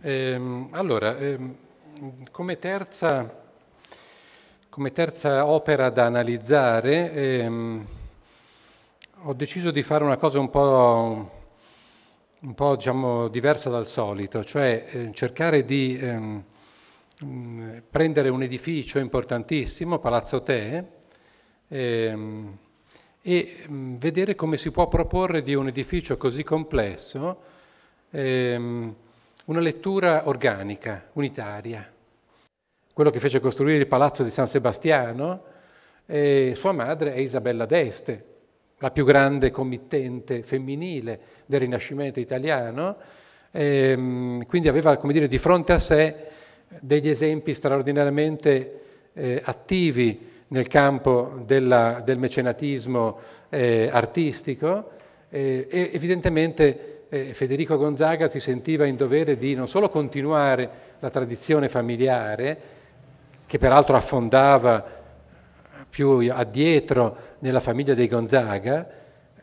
Ehm, allora, ehm, come, terza, come, terza, opera da analizzare, ehm, ho deciso di fare una cosa un po', un po' diciamo, diversa dal solito, cioè eh, cercare di ehm, mh, prendere un edificio importantissimo, Palazzo Tee, ehm, e vedere come si può proporre di un edificio così complesso ehm, una lettura organica, unitaria. Quello che fece costruire il palazzo di San Sebastiano, eh, sua madre è Isabella d'Este, la più grande committente femminile del Rinascimento italiano, ehm, quindi aveva come dire, di fronte a sé degli esempi straordinariamente eh, attivi nel campo della, del mecenatismo eh, artistico eh, e evidentemente eh, Federico Gonzaga si sentiva in dovere di non solo continuare la tradizione familiare, che peraltro affondava più addietro nella famiglia dei Gonzaga,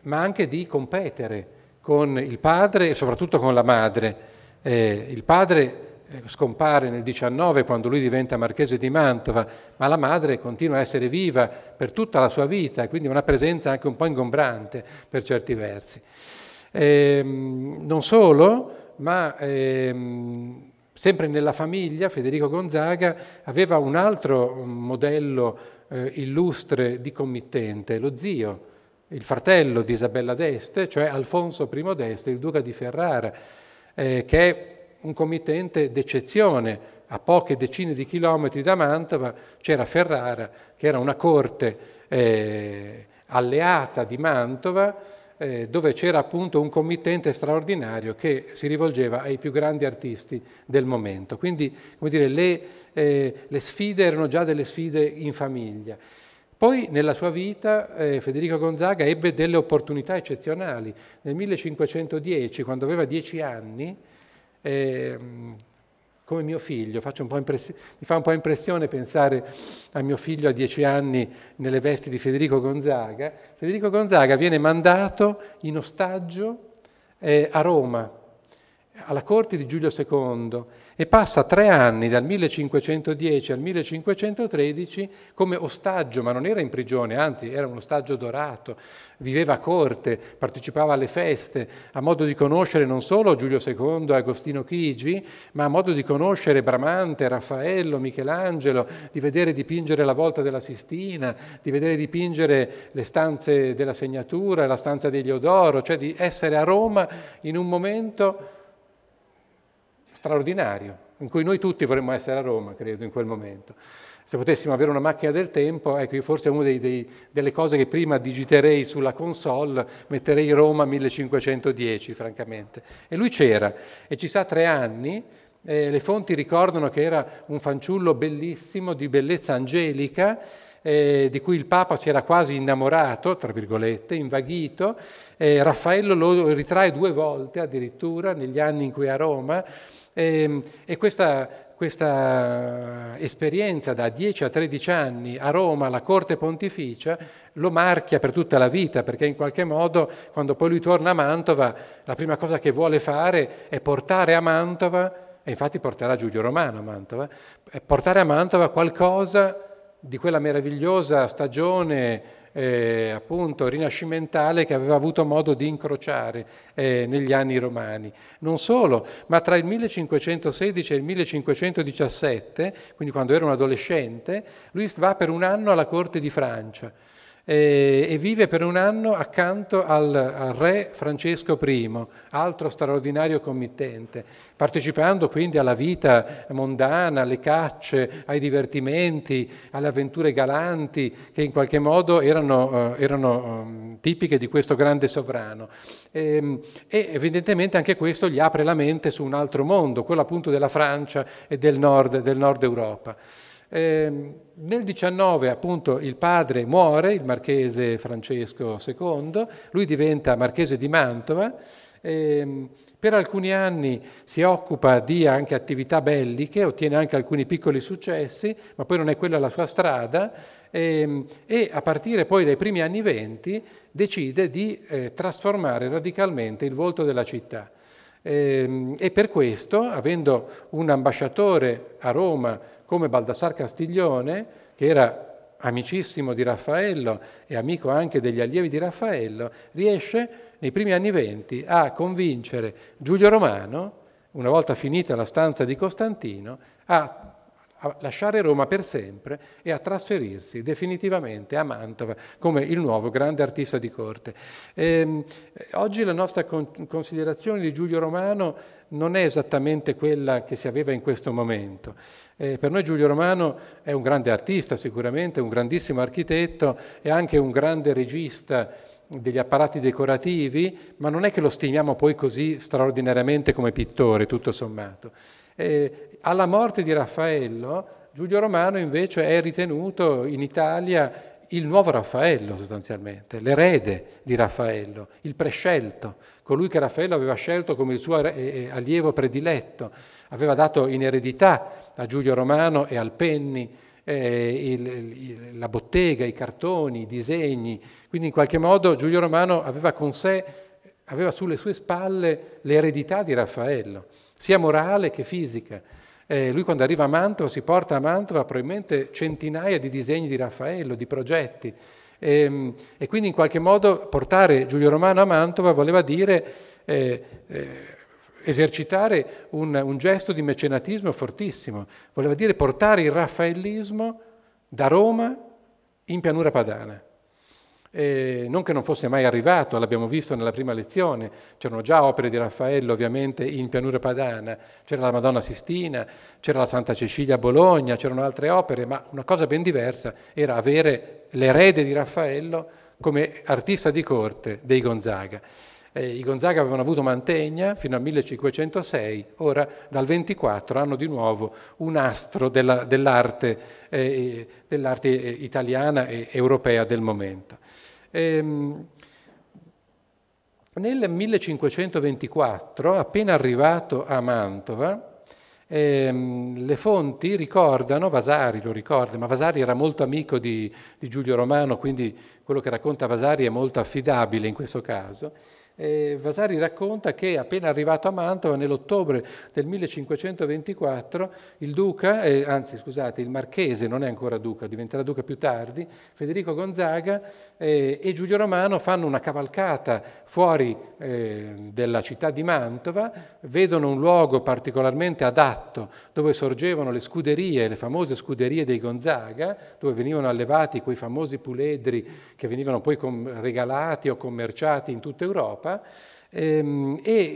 ma anche di competere con il padre e soprattutto con la madre. Eh, il padre eh, scompare nel 19 quando lui diventa marchese di Mantova, ma la madre continua a essere viva per tutta la sua vita, quindi una presenza anche un po' ingombrante per certi versi. Ehm, non solo, ma ehm, sempre nella famiglia Federico Gonzaga aveva un altro mm, modello eh, illustre di committente, lo zio, il fratello di Isabella d'Este, cioè Alfonso I d'Este, il duca di Ferrara, eh, che è un committente d'eccezione. A poche decine di chilometri da Mantova c'era Ferrara, che era una corte eh, alleata di Mantova, eh, dove c'era appunto un committente straordinario che si rivolgeva ai più grandi artisti del momento. Quindi come dire, le, eh, le sfide erano già delle sfide in famiglia. Poi nella sua vita eh, Federico Gonzaga ebbe delle opportunità eccezionali. Nel 1510, quando aveva dieci anni, eh, come mio figlio. mi fa un po' impressione pensare a mio figlio a dieci anni nelle vesti di Federico Gonzaga. Federico Gonzaga viene mandato in ostaggio eh, a Roma alla corte di Giulio II e passa tre anni, dal 1510 al 1513, come ostaggio, ma non era in prigione, anzi era un ostaggio dorato, viveva a corte, partecipava alle feste, a modo di conoscere non solo Giulio II e Agostino Chigi, ma a modo di conoscere Bramante, Raffaello, Michelangelo, di vedere dipingere la volta della Sistina, di vedere dipingere le stanze della segnatura, la stanza degli Odoro, cioè di essere a Roma in un momento straordinario, in cui noi tutti vorremmo essere a Roma, credo, in quel momento. Se potessimo avere una macchina del tempo, ecco, io forse è una delle cose che prima digiterei sulla console, metterei Roma 1510, francamente. E lui c'era, e ci sta tre anni, eh, le fonti ricordano che era un fanciullo bellissimo, di bellezza angelica, eh, di cui il Papa si era quasi innamorato, tra virgolette, invaghito. Eh, Raffaello lo ritrae due volte addirittura negli anni in cui è a Roma e, ehm, e questa, questa esperienza da 10 a 13 anni a Roma, alla corte pontificia, lo marchia per tutta la vita, perché in qualche modo quando poi lui torna a Mantova, la prima cosa che vuole fare è portare a Mantova, e infatti porterà Giulio Romano a Mantova, portare a Mantova qualcosa di quella meravigliosa stagione eh, appunto rinascimentale che aveva avuto modo di incrociare eh, negli anni romani. Non solo, ma tra il 1516 e il 1517, quindi quando era un adolescente, lui va per un anno alla corte di Francia eh, e vive per un anno accanto al, al, re Francesco I, altro straordinario committente, partecipando quindi alla vita mondana, alle cacce, ai divertimenti, alle avventure galanti che in qualche modo erano, eh, erano ehm, tipiche di questo grande sovrano. E, ehm, e evidentemente anche questo gli apre la mente su un altro mondo, quello appunto della Francia e del nord, del nord Europa. Eh, nel 19 appunto il padre muore, il marchese Francesco II, lui diventa marchese di Mantova, ehm, per alcuni anni si occupa di anche attività belliche, ottiene anche alcuni piccoli successi, ma poi non è quella la sua strada e, ehm, e a partire poi dai primi anni venti decide di eh, trasformare radicalmente il volto della città. E, ehm, e per questo, avendo un ambasciatore a Roma, come Baldassar Castiglione, che era amicissimo di Raffaello e amico anche degli allievi di Raffaello, riesce nei primi anni venti a convincere Giulio Romano, una volta finita la stanza di Costantino, a a lasciare Roma per sempre e a trasferirsi definitivamente a Mantova come il nuovo grande artista di corte. E, ehm, oggi la nostra considerazione di Giulio Romano non è esattamente quella che si aveva in questo momento. Eh, per noi Giulio Romano è un grande artista sicuramente, un grandissimo architetto e anche un grande regista degli apparati decorativi, ma non è che lo stimiamo poi così straordinariamente come pittore, tutto sommato. Eh, alla morte di Raffaello, Giulio Romano invece è ritenuto in Italia il nuovo Raffaello sostanzialmente, l'erede di Raffaello, il prescelto, colui che Raffaello aveva scelto come il suo eh, eh, allievo prediletto, aveva dato in eredità a Giulio Romano e al Penni eh, il, il, la bottega, i cartoni, i disegni, quindi in qualche modo Giulio Romano aveva con sé, aveva sulle sue spalle l'eredità di Raffaello sia morale che fisica. Eh, lui quando arriva a Mantova si porta a Mantova probabilmente centinaia di disegni di Raffaello, di progetti. E, ehm, e quindi in qualche modo portare Giulio Romano a Mantova voleva dire eh, eh, esercitare un, un gesto di mecenatismo fortissimo, voleva dire portare il raffaellismo da Roma in pianura padana. Eh, non che non fosse mai arrivato, l'abbiamo visto nella prima lezione, c'erano già opere di Raffaello ovviamente in pianura padana, c'era la Madonna Sistina, c'era la Santa Cecilia a Bologna, c'erano altre opere, ma una cosa ben diversa era avere l'erede di Raffaello come artista di corte dei Gonzaga. Eh, I Gonzaga avevano avuto Mantegna fino al 1506, ora dal 24 hanno di nuovo un astro della, dell'arte, eh, dell'arte eh, italiana e europea del momento. Ehm, nel 1524, appena arrivato a Mantova, ehm, le fonti ricordano, Vasari lo ricorda, ma Vasari era molto amico di, di Giulio Romano, quindi quello che racconta Vasari è molto affidabile in questo caso, e Vasari racconta che appena arrivato a Mantova nell'ottobre del 1524 il duca, eh, anzi scusate, il marchese non è ancora duca, diventerà duca più tardi, Federico Gonzaga eh, e Giulio Romano fanno una cavalcata fuori eh, della città di Mantova, vedono un luogo particolarmente adatto dove sorgevano le scuderie, le famose scuderie dei Gonzaga, dove venivano allevati quei famosi puledri che venivano poi regalati o commerciati in tutta Europa Europa ehm, e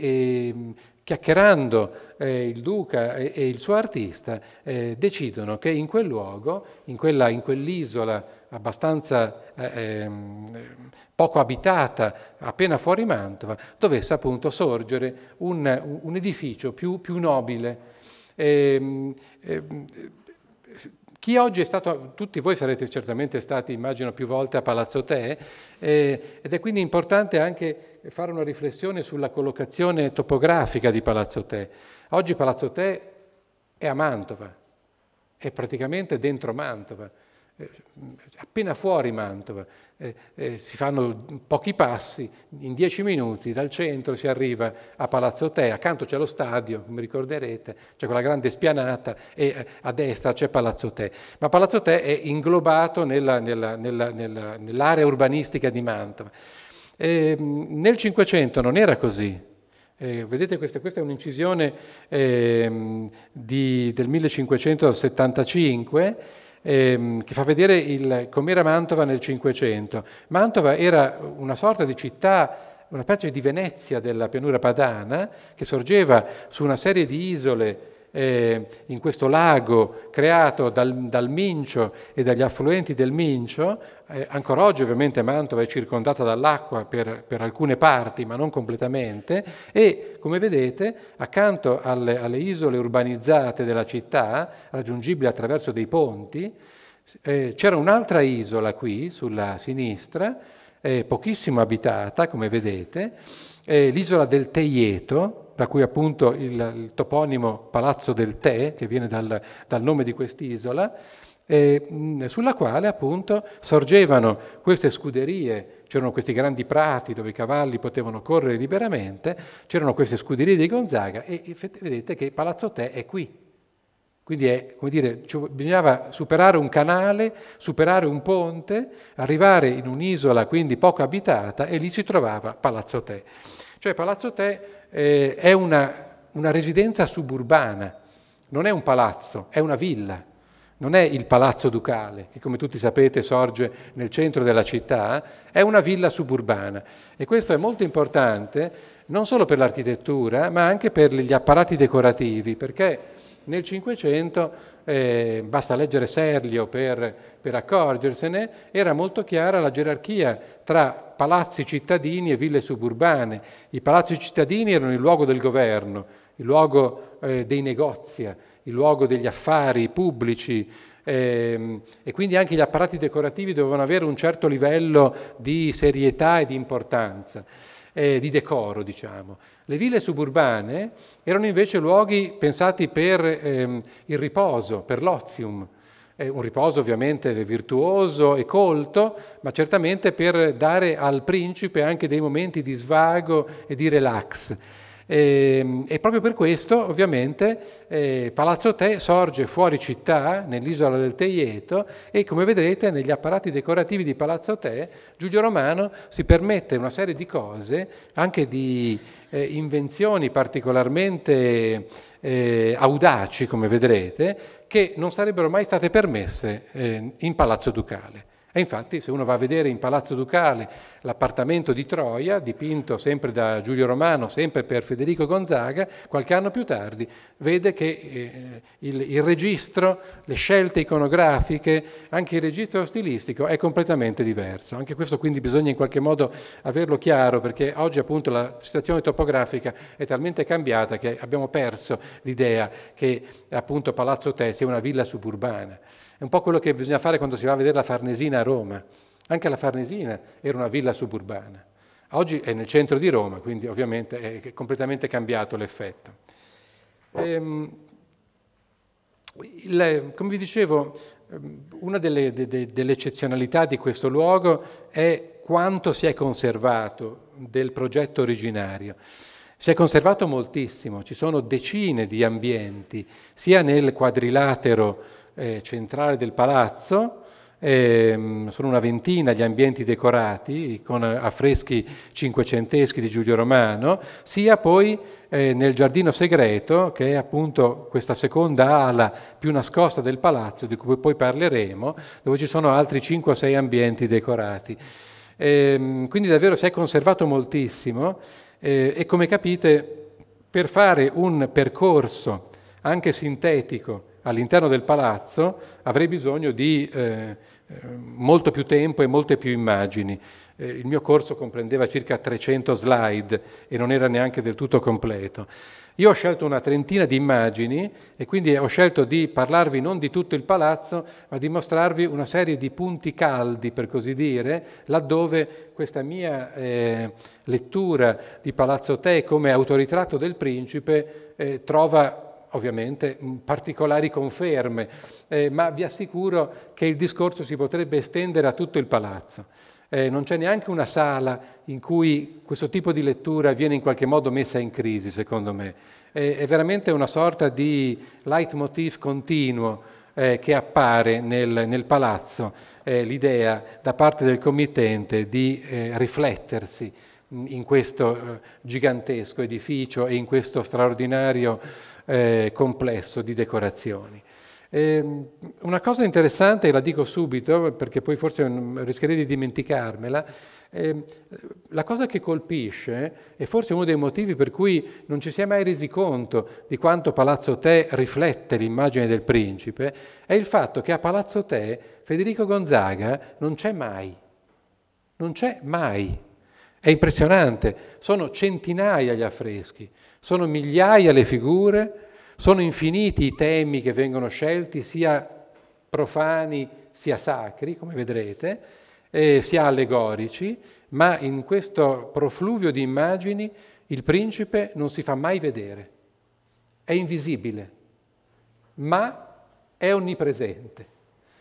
ehm, chiacchierando eh, il duca e, e, il suo artista eh, decidono che in quel luogo, in, quell'isola quell abbastanza eh, ehm, poco abitata, appena fuori Mantova, dovesse appunto sorgere un, un edificio più, più nobile. Eh, eh, chi oggi è stato, tutti voi sarete certamente stati, immagino, più volte a Palazzo Te, eh, ed è quindi importante anche fare una riflessione sulla collocazione topografica di Palazzo Te. Oggi Palazzo Te è a Mantova, è praticamente dentro Mantova. Eh, appena fuori Mantova, eh, eh, si fanno pochi passi, in dieci minuti dal centro si arriva a Palazzo Te, accanto c'è lo stadio, come ricorderete, c'è quella grande spianata e eh, a destra c'è Palazzo Te. Ma Palazzo Te è inglobato nell'area urbanistica di Mantova. Ehm, nel Cinquecento non era così, eh, vedete, questa, questa è un'incisione eh, del 1575 ehm, che fa vedere com'era Mantova nel Cinquecento. Mantova era una sorta di città una specie di Venezia della pianura padana che sorgeva su una serie di isole eh, in questo lago creato dal, dal, Mincio e dagli affluenti del Mincio, eh, ancora oggi ovviamente Mantova è circondata dall'acqua per, per, alcune parti, ma non completamente, e come vedete accanto alle, alle isole urbanizzate della città, raggiungibili attraverso dei ponti, eh, c'era un'altra isola qui sulla sinistra, eh, pochissimo abitata come vedete, eh, l'isola del Teieto, da cui appunto il, il toponimo Palazzo del Tè, che viene dal, dal nome di quest'isola, eh, sulla quale appunto sorgevano queste scuderie, c'erano questi grandi prati dove i cavalli potevano correre liberamente, c'erano queste scuderie di Gonzaga e vedete che Palazzo Tè è qui. Quindi è, come dire, bisognava superare un canale, superare un ponte, arrivare in un'isola quindi poco abitata e lì si trovava Palazzo Tè. Cioè Palazzo Tè eh, è una, una residenza suburbana, non è un palazzo, è una villa non è il palazzo ducale, che come tutti sapete sorge nel centro della città, è una villa suburbana. E questo è molto importante non solo per l'architettura, ma anche per gli apparati decorativi, perché nel Cinquecento eh, basta leggere Serlio per, per accorgersene, era molto chiara la gerarchia tra palazzi cittadini e ville suburbane. I palazzi cittadini erano il luogo del governo, il luogo eh, dei negozi, il luogo degli affari pubblici ehm, e quindi anche gli apparati decorativi dovevano avere un certo livello di serietà e di importanza eh, di decoro, diciamo. Le ville suburbane erano invece luoghi pensati per ehm, il riposo, per l'ozium, eh, un riposo ovviamente virtuoso e colto, ma certamente per dare al principe anche dei momenti di svago e di relax. E, ehm, e proprio per questo, ovviamente, eh, Palazzo Te sorge fuori città, nell'isola del Teieto, e come vedrete negli apparati decorativi di Palazzo Te, Giulio Romano si permette una serie di cose, anche di eh, invenzioni particolarmente eh, audaci, come vedrete, che non sarebbero mai state permesse eh, in Palazzo Ducale. E infatti se uno va a vedere in Palazzo Ducale l'appartamento di Troia, dipinto sempre da Giulio Romano, sempre per Federico Gonzaga, qualche anno più tardi vede che eh, il, il, registro, le scelte iconografiche, anche il registro stilistico è completamente diverso. Anche questo quindi bisogna in qualche modo averlo chiaro perché oggi appunto la situazione topografica è talmente cambiata che abbiamo perso l'idea che appunto Palazzo Te sia una villa suburbana. È un po' quello che bisogna fare quando si va a vedere la Farnesina a Roma. Anche la Farnesina era una villa suburbana. Oggi è nel centro di Roma, quindi ovviamente è completamente cambiato l'effetto. Ehm, il, come vi dicevo, ehm, una delle, de, de, delle, eccezionalità di questo luogo è quanto si è conservato del progetto originario. Si è conservato moltissimo, ci sono decine di ambienti, sia nel quadrilatero eh, centrale del palazzo, eh, sono una ventina gli ambienti decorati con eh, affreschi cinquecenteschi di Giulio Romano, sia poi eh, nel giardino segreto, che è appunto questa seconda ala più nascosta del palazzo, di cui poi parleremo, dove ci sono altri 5 o 6 ambienti decorati. Eh, quindi davvero si è conservato moltissimo eh, e come capite per fare un percorso anche sintetico all'interno del palazzo avrei bisogno di eh, eh, molto più tempo e molte più immagini. Eh, il mio corso comprendeva circa 300 slide e non era neanche del tutto completo. Io ho scelto una trentina di immagini e quindi ho scelto di parlarvi non di tutto il palazzo, ma di mostrarvi una serie di punti caldi, per così dire, laddove questa mia eh, lettura di Palazzo Te come autoritratto del principe eh, trova ovviamente mm, particolari conferme, eh, ma vi assicuro che il discorso si potrebbe estendere a tutto il palazzo. Eh, non c'è neanche una sala in cui questo tipo di lettura viene in qualche modo messa in crisi, secondo me. Eh, è veramente una sorta di leitmotiv continuo eh, che appare nel, nel palazzo, eh, l'idea da parte del committente di eh, riflettersi mm, in questo eh, gigantesco edificio e in questo straordinario eh, complesso di decorazioni. E ehm, una cosa interessante, la dico subito perché poi forse rischierei di dimenticarmela, eh, la cosa che colpisce, e forse uno dei motivi per cui non ci si è mai resi conto di quanto Palazzo Te riflette l'immagine del principe, è il fatto che a Palazzo Te Federico Gonzaga non c'è mai. Non c'è mai. È impressionante, sono centinaia gli affreschi, sono migliaia le figure, sono infiniti i temi che vengono scelti, sia profani sia sacri, come vedrete, sia allegorici, ma in questo profluvio di immagini il principe non si fa mai vedere, è invisibile, ma è onnipresente.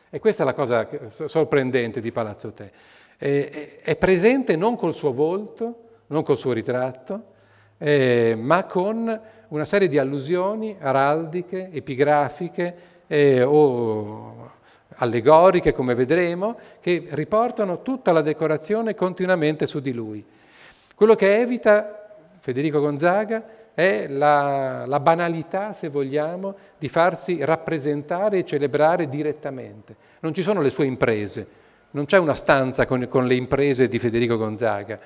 E questa è la cosa sorprendente di Palazzo Te. È presente non col suo volto, non col suo ritratto, eh, ma con una serie di allusioni araldiche, epigrafiche eh, o allegoriche, come vedremo, che riportano tutta la decorazione continuamente su di lui. Quello che evita Federico Gonzaga è la, la, banalità, se vogliamo, di farsi rappresentare e celebrare direttamente. Non ci sono le sue imprese, non c'è una stanza con, con le imprese di Federico Gonzaga.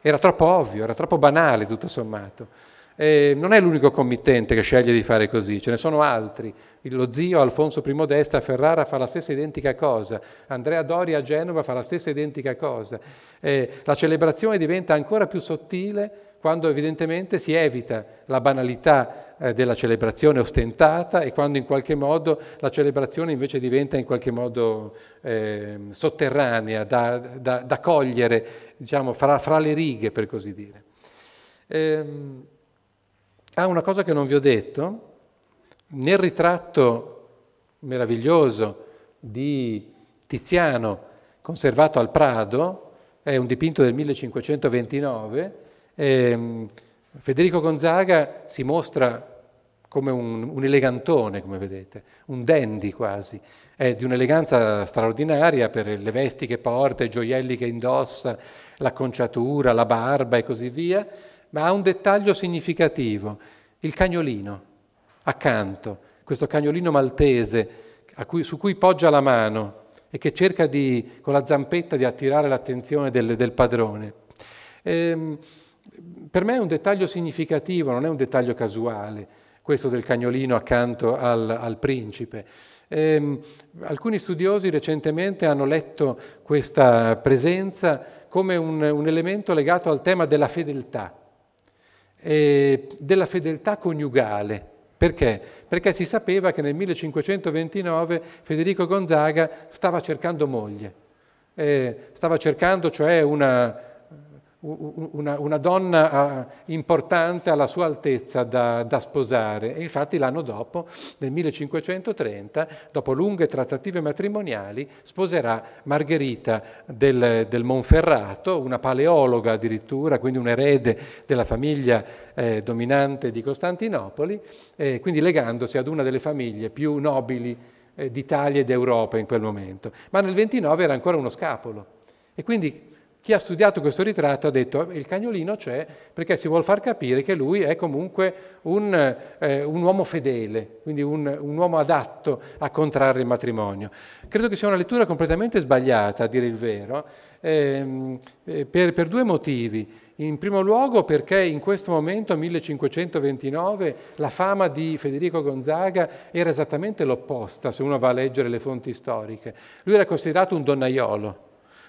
Era troppo ovvio, era troppo banale tutto sommato. E eh, non è l'unico committente che sceglie di fare così, ce ne sono altri. Lo zio Alfonso I d'Esta a Ferrara fa la stessa identica cosa, Andrea Dori a Genova fa la stessa identica cosa. E eh, la celebrazione diventa ancora più sottile quando evidentemente si evita la banalità eh, della celebrazione ostentata e quando in qualche modo la celebrazione invece diventa in qualche modo eh, sotterranea, da, da, da, cogliere, diciamo, fra, fra, le righe per così dire. Ehm, ah, una cosa che non vi ho detto, nel ritratto meraviglioso di Tiziano conservato al Prado, è un dipinto del 1529, eh, Federico Gonzaga si mostra come un, un, elegantone, come vedete, un dandy quasi, è di un'eleganza straordinaria per le vesti che porta, i gioielli che indossa, l'acconciatura, la barba e così via, ma ha un dettaglio significativo, il cagnolino accanto, questo cagnolino maltese cui, su cui poggia la mano e che cerca di, con la zampetta di attirare l'attenzione del, del padrone. Ehm, per me è un dettaglio significativo, non è un dettaglio casuale, questo del cagnolino accanto al, al principe. Eh, alcuni studiosi recentemente hanno letto questa presenza come un, un elemento legato al tema della fedeltà, eh, della fedeltà coniugale. Perché? Perché si sapeva che nel 1529 Federico Gonzaga stava cercando moglie, eh, stava cercando cioè una, una, una donna ah, importante alla sua altezza da, da sposare. E infatti l'anno dopo, nel 1530, dopo lunghe trattative matrimoniali, sposerà Margherita del, del Monferrato, una paleologa addirittura, quindi un erede della famiglia eh, dominante di Costantinopoli, eh, quindi legandosi ad una delle famiglie più nobili eh, d'Italia e d'Europa in quel momento. Ma nel 29 era ancora uno scapolo. E quindi chi ha studiato questo ritratto ha detto il cagnolino c'è perché si vuole far capire che lui è comunque un, eh, un uomo fedele, quindi un, un, uomo adatto a contrarre il matrimonio. Credo che sia una lettura completamente sbagliata, a dire il vero, ehm, eh, per, per due motivi. In primo luogo perché in questo momento, 1529, la fama di Federico Gonzaga era esattamente l'opposta, se uno va a leggere le fonti storiche. Lui era considerato un donnaiolo,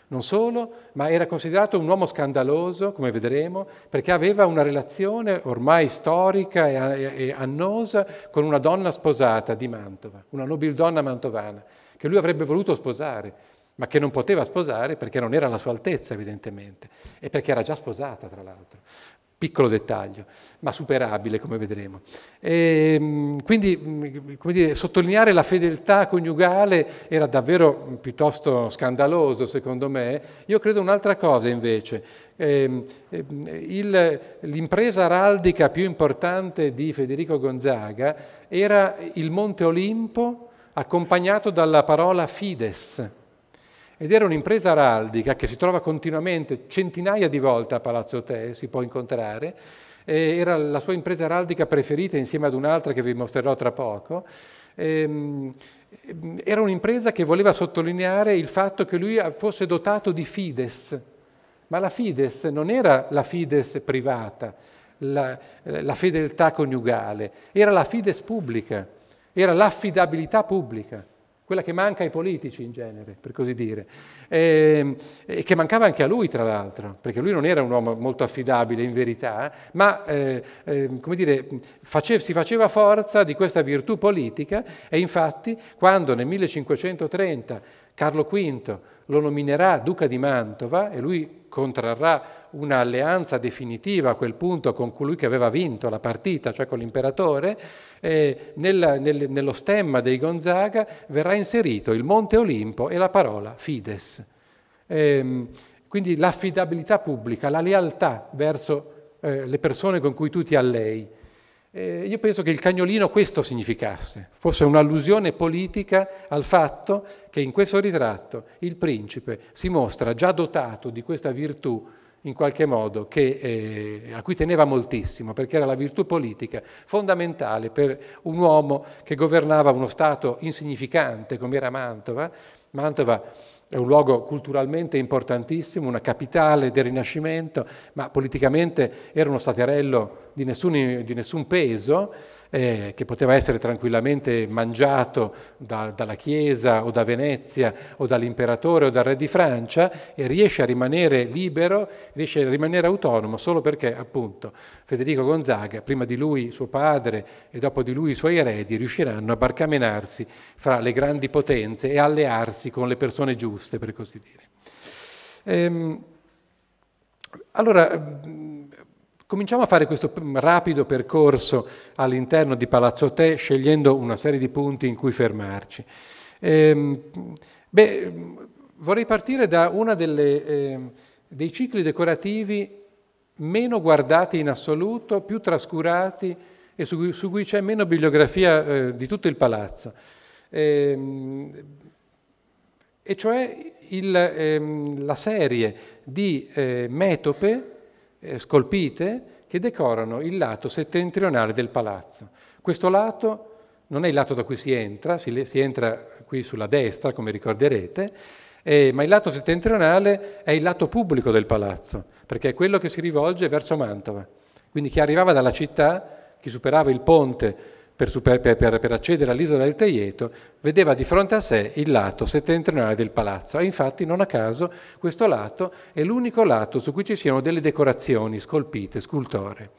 non solo, ma era considerato un uomo scandaloso, come vedremo, perché aveva una relazione ormai storica e annosa con una donna sposata di Mantova, una nobildonna mantovana, che lui avrebbe voluto sposare, ma che non poteva sposare perché non era alla sua altezza, evidentemente, e perché era già sposata, tra l'altro piccolo dettaglio, ma superabile come vedremo. E, ehm, quindi mm, come dire, sottolineare la fedeltà coniugale era davvero mm, piuttosto scandaloso secondo me. Io credo un'altra cosa invece. E, ehm, ehm, il, l'impresa araldica più importante di Federico Gonzaga era il Monte Olimpo accompagnato dalla parola Fides ed era un'impresa araldica che si trova continuamente, centinaia di volte a Palazzo Te, si può incontrare, era la sua impresa araldica preferita insieme ad un'altra che vi mostrerò tra poco. Ehm, ehm, era un'impresa che voleva sottolineare il fatto che lui fosse dotato di Fides, ma la Fides non era la Fides privata, la, eh, la fedeltà coniugale, era la Fides pubblica, era l'affidabilità pubblica quella che manca ai politici in genere, per così dire, e, ehm, e, che mancava anche a lui tra l'altro, perché lui non era un uomo molto affidabile in verità, ma eh, eh, come dire, face, si faceva forza di questa virtù politica e infatti quando nel 1530 Carlo V lo nominerà duca di Mantova e lui contrarrà un'alleanza definitiva a quel punto con colui che aveva vinto la partita, cioè con l'imperatore, eh, nel, nel, nello stemma dei Gonzaga verrà inserito il Monte Olimpo e la parola Fides. Eh, quindi l'affidabilità pubblica, la lealtà verso eh, le persone con cui tu ti allei. Eh, io penso che il cagnolino questo significasse, fosse un'allusione politica al fatto che in questo ritratto il principe si mostra già dotato di questa virtù in qualche modo che, eh, a cui teneva moltissimo, perché era la virtù politica fondamentale per un uomo che governava uno Stato insignificante come era Mantova. Mantova è un luogo culturalmente importantissimo, una capitale del Rinascimento, ma politicamente era uno staterello di, nessun, di nessun peso eh, che poteva essere tranquillamente mangiato da, dalla Chiesa o da Venezia o dall'imperatore o dal re di Francia e riesce a rimanere libero, riesce a rimanere autonomo solo perché appunto Federico Gonzaga, prima di lui suo padre e dopo di lui i suoi eredi, riusciranno a barcamenarsi fra le grandi potenze e allearsi con le persone giuste, per così dire. Ehm, allora, Cominciamo a fare questo rapido percorso all'interno di Palazzo Te, scegliendo una serie di punti in cui fermarci. Eh, beh, vorrei partire da uno eh, dei cicli decorativi meno guardati in assoluto, più trascurati e su cui, su cui c'è meno bibliografia eh, di tutto il palazzo. Ehm, e cioè il, ehm, la serie di eh, metope eh, scolpite che decorano il lato settentrionale del palazzo. Questo lato non è il lato da cui si entra, si, si entra qui sulla destra, come ricorderete, eh, ma il lato settentrionale è il lato pubblico del palazzo, perché è quello che si rivolge verso Mantova. Quindi chi arrivava dalla città, chi superava il ponte per, super, per, per, per accedere all'isola del Teieto, vedeva di fronte a sé il lato settentrionale del palazzo e infatti non a caso questo lato è l'unico lato su cui ci siano delle decorazioni scolpite, scultore.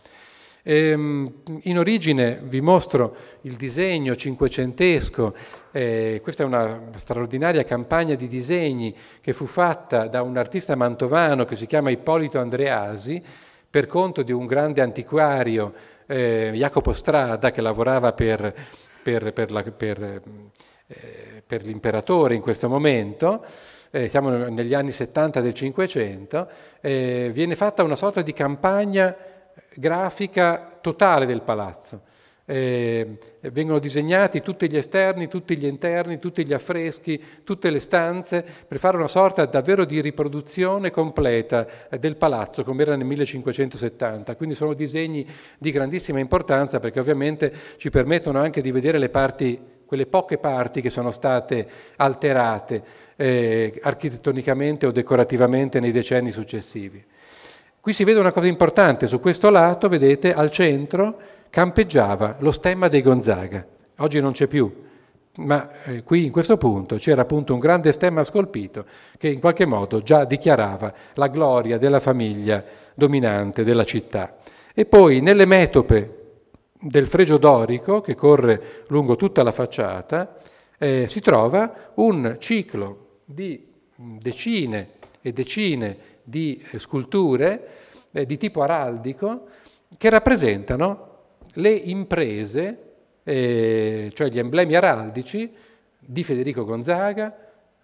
Ehm, in origine vi mostro il disegno cinquecentesco, eh, questa è una straordinaria campagna di disegni che fu fatta da un artista mantovano che si chiama Ippolito Andreasi per conto di un grande antiquario eh, Jacopo Strada che lavorava per, per, per, la, per eh, l'imperatore in questo momento, eh, siamo negli anni 70 del Cinquecento, eh, viene fatta una sorta di campagna grafica totale del palazzo eh, vengono disegnati tutti gli esterni, tutti gli interni, tutti gli affreschi, tutte le stanze, per fare una sorta davvero di riproduzione completa eh, del palazzo, come era nel 1570. Quindi sono disegni di grandissima importanza perché ovviamente ci permettono anche di vedere le parti quelle poche parti che sono state alterate eh, architettonicamente o decorativamente nei decenni successivi. Qui si vede una cosa importante, su questo lato vedete al centro campeggiava lo stemma dei Gonzaga. Oggi non c'è più, ma eh, qui in questo punto c'era appunto un grande stemma scolpito che in qualche modo già dichiarava la gloria della famiglia dominante della città. E poi nelle metope del fregio dorico che corre lungo tutta la facciata eh, si trova un ciclo di mm, decine e decine di eh, sculture eh, di tipo araldico che rappresentano le imprese, eh, cioè gli emblemi araldici di Federico Gonzaga,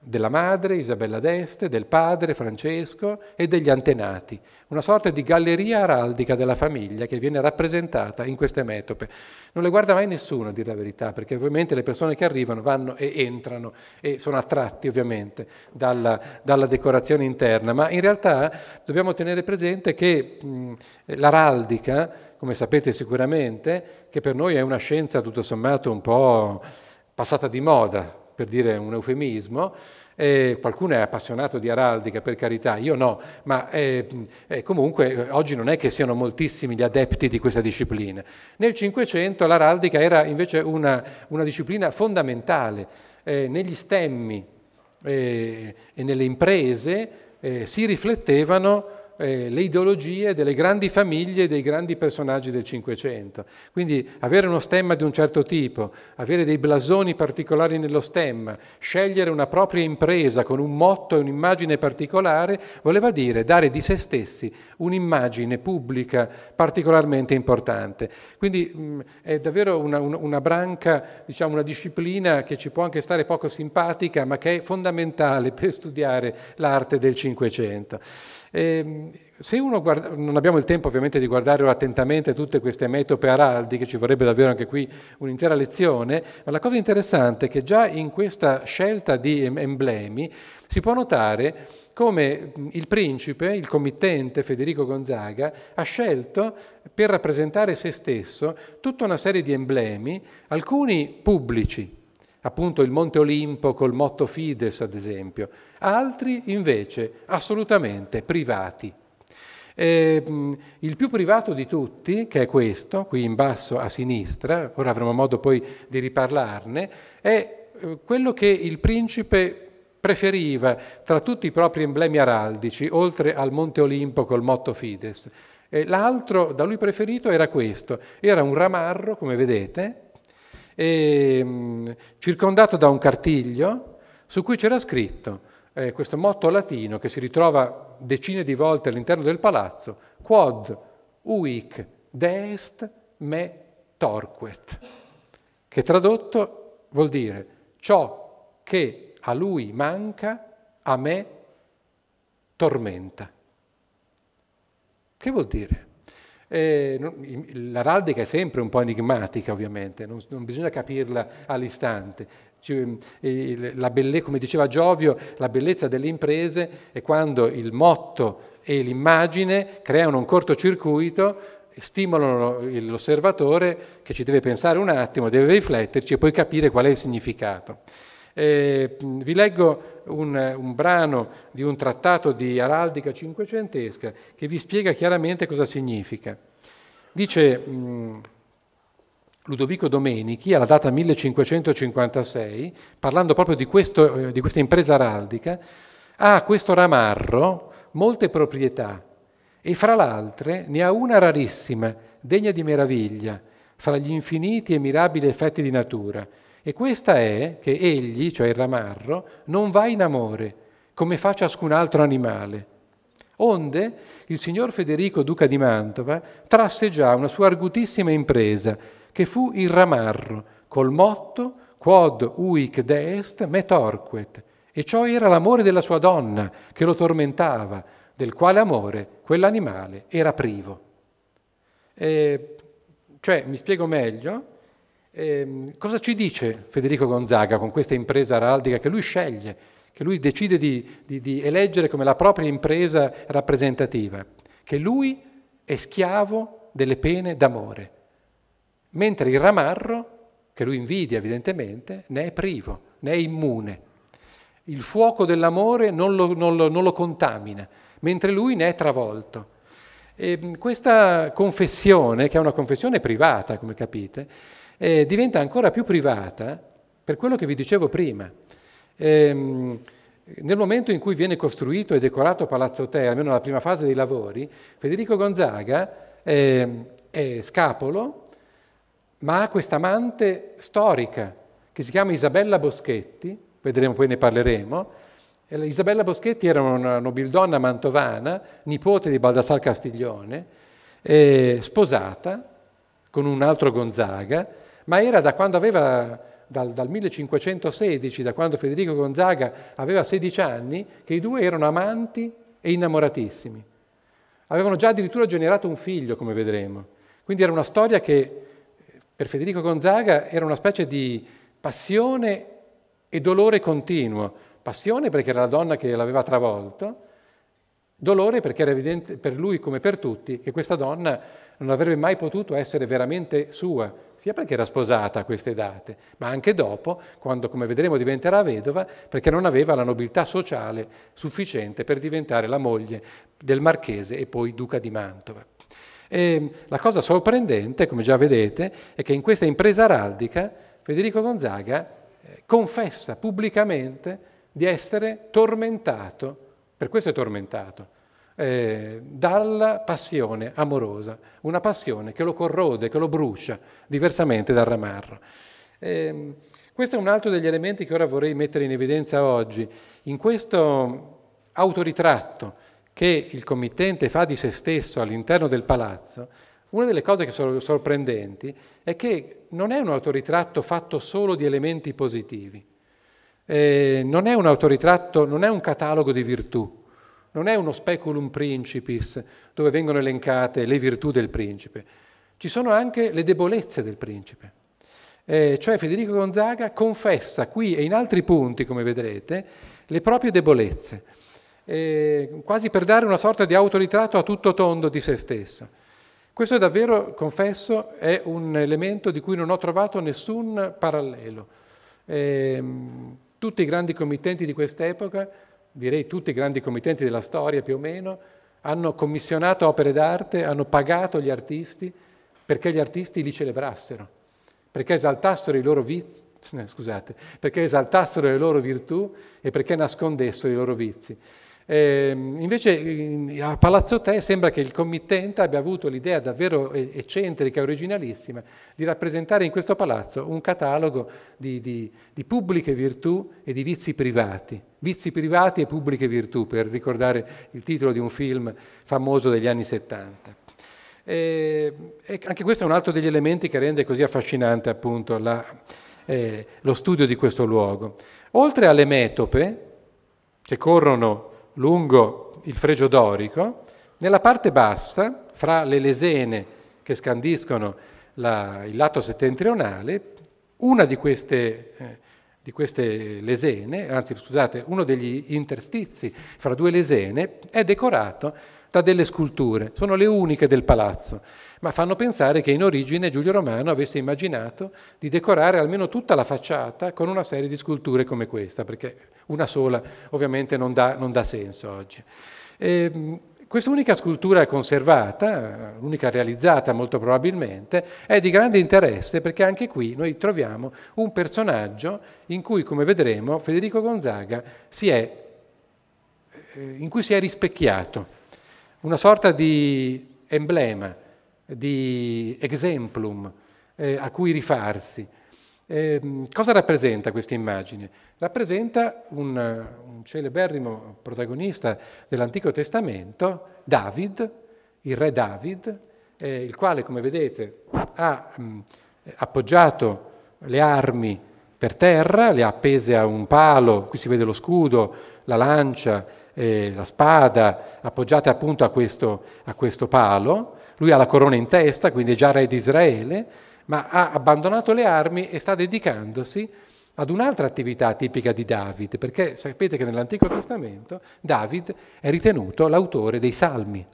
della madre Isabella d'Este, del padre Francesco e degli antenati, una sorta di galleria araldica della famiglia che viene rappresentata in queste metope. Non le guarda mai nessuno, a dire la verità, perché ovviamente le persone che arrivano vanno e entrano e sono attratti ovviamente dalla, dalla decorazione interna, ma in realtà dobbiamo tenere presente che mh, l'araldica, come sapete sicuramente, che per noi è una scienza tutto sommato un po' passata di moda, per dire un eufemismo, eh, qualcuno è appassionato di araldica, per carità, io no, ma eh, eh, comunque eh, oggi non è che siano moltissimi gli adepti di questa disciplina. Nel Cinquecento l'araldica era invece una, una disciplina fondamentale. Eh, negli stemmi eh, e nelle imprese si riflettevano eh, le ideologie delle grandi famiglie e dei grandi personaggi del Cinquecento. Quindi avere uno stemma di un certo tipo, avere dei blasoni particolari nello stemma, scegliere una propria impresa con un motto e un'immagine particolare, voleva dire dare di se stessi un'immagine pubblica particolarmente importante. Quindi mh, è davvero una, una, una branca, diciamo una disciplina che ci può anche stare poco simpatica, ma che è fondamentale per studiare l'arte del Cinquecento. Ehm, se uno guarda, non abbiamo il tempo ovviamente di guardare attentamente tutte queste metope araldi, che ci vorrebbe davvero anche qui un'intera lezione, ma la cosa interessante è che già in questa scelta di emblemi si può notare come il principe, il committente Federico Gonzaga, ha scelto per rappresentare se stesso tutta una serie di emblemi, alcuni pubblici, appunto il Monte Olimpo col motto Fides, ad esempio, altri invece assolutamente privati. E, mm, il più privato di tutti, che è questo, qui in basso a sinistra, ora avremo modo poi di riparlarne, è eh, quello che il principe preferiva tra tutti i propri emblemi araldici, oltre al Monte Olimpo col motto Fides. L'altro da lui preferito era questo, era un ramarro, come vedete, e, ehm, mh, circondato da un cartiglio su cui c'era scritto eh, questo motto latino che si ritrova decine di volte all'interno del palazzo, quod uic deest me torquet, che tradotto vuol dire ciò che a lui manca, a me tormenta. Che vuol dire? Eh, l'araldica è sempre un po' enigmatica ovviamente, non, non bisogna capirla all'istante. Mm, belle, come diceva Giovio, la bellezza delle imprese è quando il motto e l'immagine creano un cortocircuito, stimolano l'osservatore che ci deve pensare un attimo, deve rifletterci e poi capire qual è il significato. Eh, vi leggo un, un, brano di un trattato di araldica cinquecentesca che vi spiega chiaramente cosa significa. Dice mh, mm, Ludovico Domenichi, alla data 1556, parlando proprio di, questo, eh, di questa impresa araldica, ha ah, questo ramarro molte proprietà e fra l'altre ne ha una rarissima, degna di meraviglia, fra gli infiniti e mirabili effetti di natura, e questa è che egli, cioè il ramarro, non va in amore, come fa ciascun altro animale. Onde il signor Federico Duca di Mantova trasse già una sua argutissima impresa, che fu il ramarro, col motto quod huic deest me torquet, e ciò era l'amore della sua donna che lo tormentava, del quale amore quell'animale era privo. E, cioè, mi spiego meglio, eh, cosa ci dice Federico Gonzaga con questa impresa araldica che lui sceglie, che lui decide di, di, di eleggere come la propria impresa rappresentativa? Che lui è schiavo delle pene d'amore, mentre il ramarro, che lui invidia evidentemente, ne è privo, ne è immune. Il fuoco dell'amore non lo, non lo, non lo contamina, mentre lui ne è travolto. E ehm, questa confessione, che è una confessione privata, come capite, eh, diventa ancora più privata per quello che vi dicevo prima. Ehm, nel momento in cui viene costruito e decorato Palazzo Te, almeno nella prima fase dei lavori, Federico Gonzaga eh, è scapolo, ma ha questa amante storica che si chiama Isabella Boschetti, vedremo poi ne parleremo. Eh, Isabella Boschetti era una nobildonna mantovana, nipote di Baldassar Castiglione, eh, sposata con un altro Gonzaga, ma era da quando aveva, dal, dal 1516, da quando Federico Gonzaga aveva 16 anni, che i due erano amanti e innamoratissimi. Avevano già addirittura generato un figlio, come vedremo. Quindi era una storia che per Federico Gonzaga era una specie di passione e dolore continuo. Passione perché era la donna che l'aveva travolto, dolore perché era evidente per lui come per tutti che questa donna non avrebbe mai potuto essere veramente sua, sia perché era sposata a queste date, ma anche dopo, quando come vedremo diventerà vedova, perché non aveva la nobiltà sociale sufficiente per diventare la moglie del marchese e poi duca di Mantova. E la cosa sorprendente, come già vedete, è che in questa impresa araldica Federico Gonzaga eh, confessa pubblicamente di essere tormentato, per questo è tormentato, eh, dalla passione amorosa, una passione che lo corrode, che lo brucia, diversamente dal ramarro. Eh, questo è un altro degli elementi che ora vorrei mettere in evidenza oggi. In questo autoritratto che il committente fa di se stesso all'interno del palazzo, una delle cose che sono sorprendenti è che non è un autoritratto fatto solo di elementi positivi, eh, non è un autoritratto, non è un catalogo di virtù, non è uno speculum principis dove vengono elencate le virtù del principe, ci sono anche le debolezze del principe. Eh, cioè Federico Gonzaga confessa qui e in altri punti, come vedrete, le proprie debolezze, eh, quasi per dare una sorta di autoritratto a tutto tondo di se stesso. Questo è davvero, confesso, è un elemento di cui non ho trovato nessun parallelo. Eh, tutti i grandi committenti di quest'epoca direi tutti i grandi committenti della storia più o meno, hanno commissionato opere d'arte, hanno pagato gli artisti perché gli artisti li celebrassero, perché esaltassero, i loro viz... Scusate, perché esaltassero le loro virtù e perché nascondessero i loro vizi. Eh, invece a Palazzo Te sembra che il committente abbia avuto l'idea davvero eh, eccentrica, originalissima, di rappresentare in questo palazzo un catalogo di, di, di pubbliche virtù e di vizi privati. Vizi privati e pubbliche virtù, per ricordare il titolo di un film famoso degli anni 70. Eh, anche questo è un altro degli elementi che rende così affascinante appunto la, eh, lo studio di questo luogo. Oltre alle metope, che corrono lungo il fregio dorico, nella parte bassa, fra le lesene che scandiscono la, il lato settentrionale, una di queste, eh, di queste lesene, anzi scusate, uno degli interstizi fra due lesene, è decorato da delle sculture, sono le uniche del palazzo, ma fanno pensare che in origine Giulio Romano avesse immaginato di decorare almeno tutta la facciata con una serie di sculture come questa, perché una sola ovviamente non dà, non dà senso oggi. E, ehm, questa unica scultura conservata, l'unica realizzata molto probabilmente, è di grande interesse perché anche qui noi troviamo un personaggio in cui, come vedremo, Federico Gonzaga è, eh, in cui si è rispecchiato, una sorta di emblema, di exemplum eh, a cui rifarsi. Eh, cosa rappresenta questa immagine? Rappresenta un, un celeberrimo protagonista dell'Antico Testamento, David, il re David, eh, il quale, come vedete, ha mh, mm, appoggiato le armi per terra, le ha appese a un palo, qui si vede lo scudo, la lancia, eh, la spada, appoggiate appunto a questo, a questo palo. Lui ha la corona in testa, quindi è già re di Israele ma ha abbandonato le armi e sta dedicandosi ad un'altra attività tipica di David, perché sapete che nell'Antico Testamento David è ritenuto l'autore dei salmi,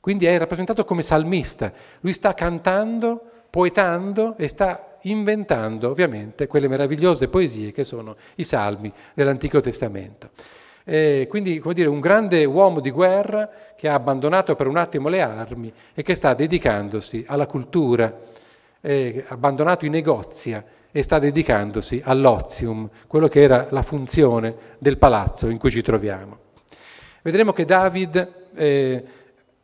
quindi è rappresentato come salmista, lui sta cantando, poetando e sta inventando ovviamente quelle meravigliose poesie che sono i salmi dell'Antico Testamento. E quindi, come dire, un grande uomo di guerra che ha abbandonato per un attimo le armi e che sta dedicandosi alla cultura eh, abbandonato i negozi e sta dedicandosi all'ozium, quello che era la funzione del palazzo in cui ci troviamo. Vedremo che David eh,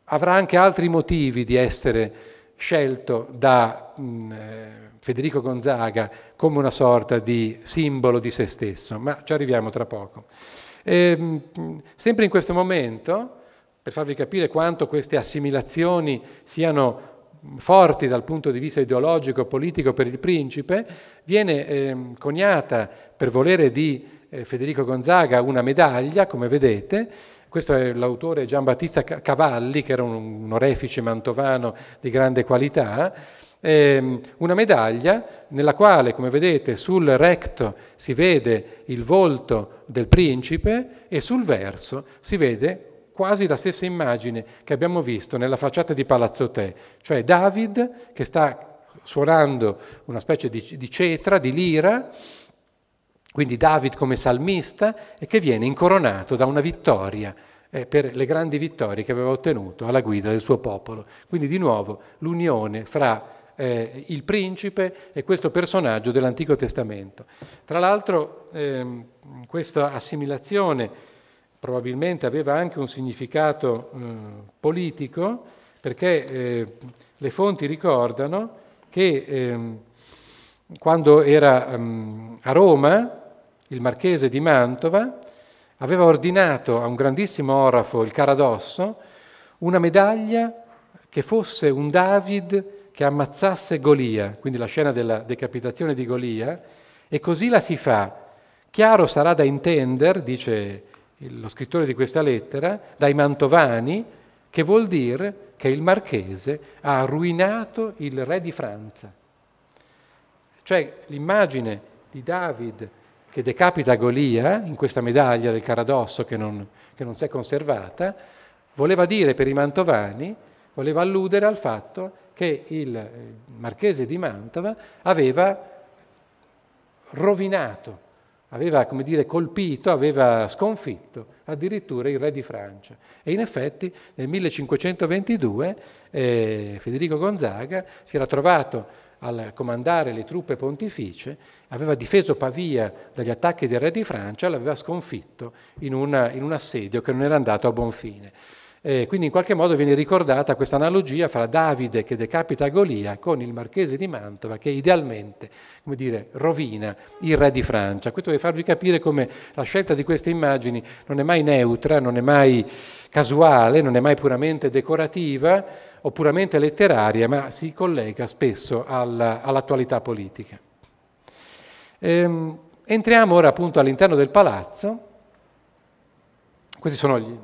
avrà anche altri motivi di essere scelto da mh, mm, eh, Federico Gonzaga come una sorta di simbolo di se stesso, ma ci arriviamo tra poco. E, ehm, mh, sempre in questo momento, per farvi capire quanto queste assimilazioni siano forti dal punto di vista ideologico e politico per il principe, viene eh, coniata per volere di eh, Federico Gonzaga una medaglia, come vedete, questo è l'autore Giambattista Cavalli, che era un, un orefice mantovano di grande qualità, eh, una medaglia nella quale, come vedete, sul recto si vede il volto del principe e sul verso si vede quasi la stessa immagine che abbiamo visto nella facciata di Palazzo Te, cioè David che sta suonando una specie di, di cetra, di lira, quindi David come salmista e che viene incoronato da una vittoria eh, per le grandi vittorie che aveva ottenuto alla guida del suo popolo. Quindi di nuovo l'unione fra eh, il principe e questo personaggio dell'Antico Testamento. Tra l'altro ehm, questa assimilazione probabilmente aveva anche un significato eh, politico, perché eh, le fonti ricordano che eh, quando era um, a Roma il marchese di Mantova aveva ordinato a un grandissimo orafo, il Caradosso, una medaglia che fosse un David che ammazzasse Golia, quindi la scena della decapitazione di Golia, e così la si fa. Chiaro sarà da intendere, dice lo scrittore di questa lettera, dai Mantovani, che vuol dire che il marchese ha arruinato il re di Francia. Cioè l'immagine di David che decapita Golia in questa medaglia del Caradosso che non, che non si è conservata, voleva dire per i Mantovani, voleva alludere al fatto che il eh, marchese di Mantova aveva rovinato aveva come dire, colpito, aveva sconfitto addirittura il re di Francia. E in effetti nel 1522 eh, Federico Gonzaga si era trovato al comandare le truppe pontificie, aveva difeso Pavia dagli attacchi del re di Francia, l'aveva sconfitto in, una, in un assedio che non era andato a buon fine. Eh, quindi in qualche modo viene ricordata questa analogia fra Davide che decapita Golia con il marchese di Mantova che idealmente come dire, rovina il re di Francia. Questo per farvi capire come la scelta di queste immagini non è mai neutra, non è mai casuale, non è mai puramente decorativa o puramente letteraria, ma si collega spesso alla, all'attualità politica. Ehm, entriamo ora appunto all'interno del palazzo. Questi sono gli,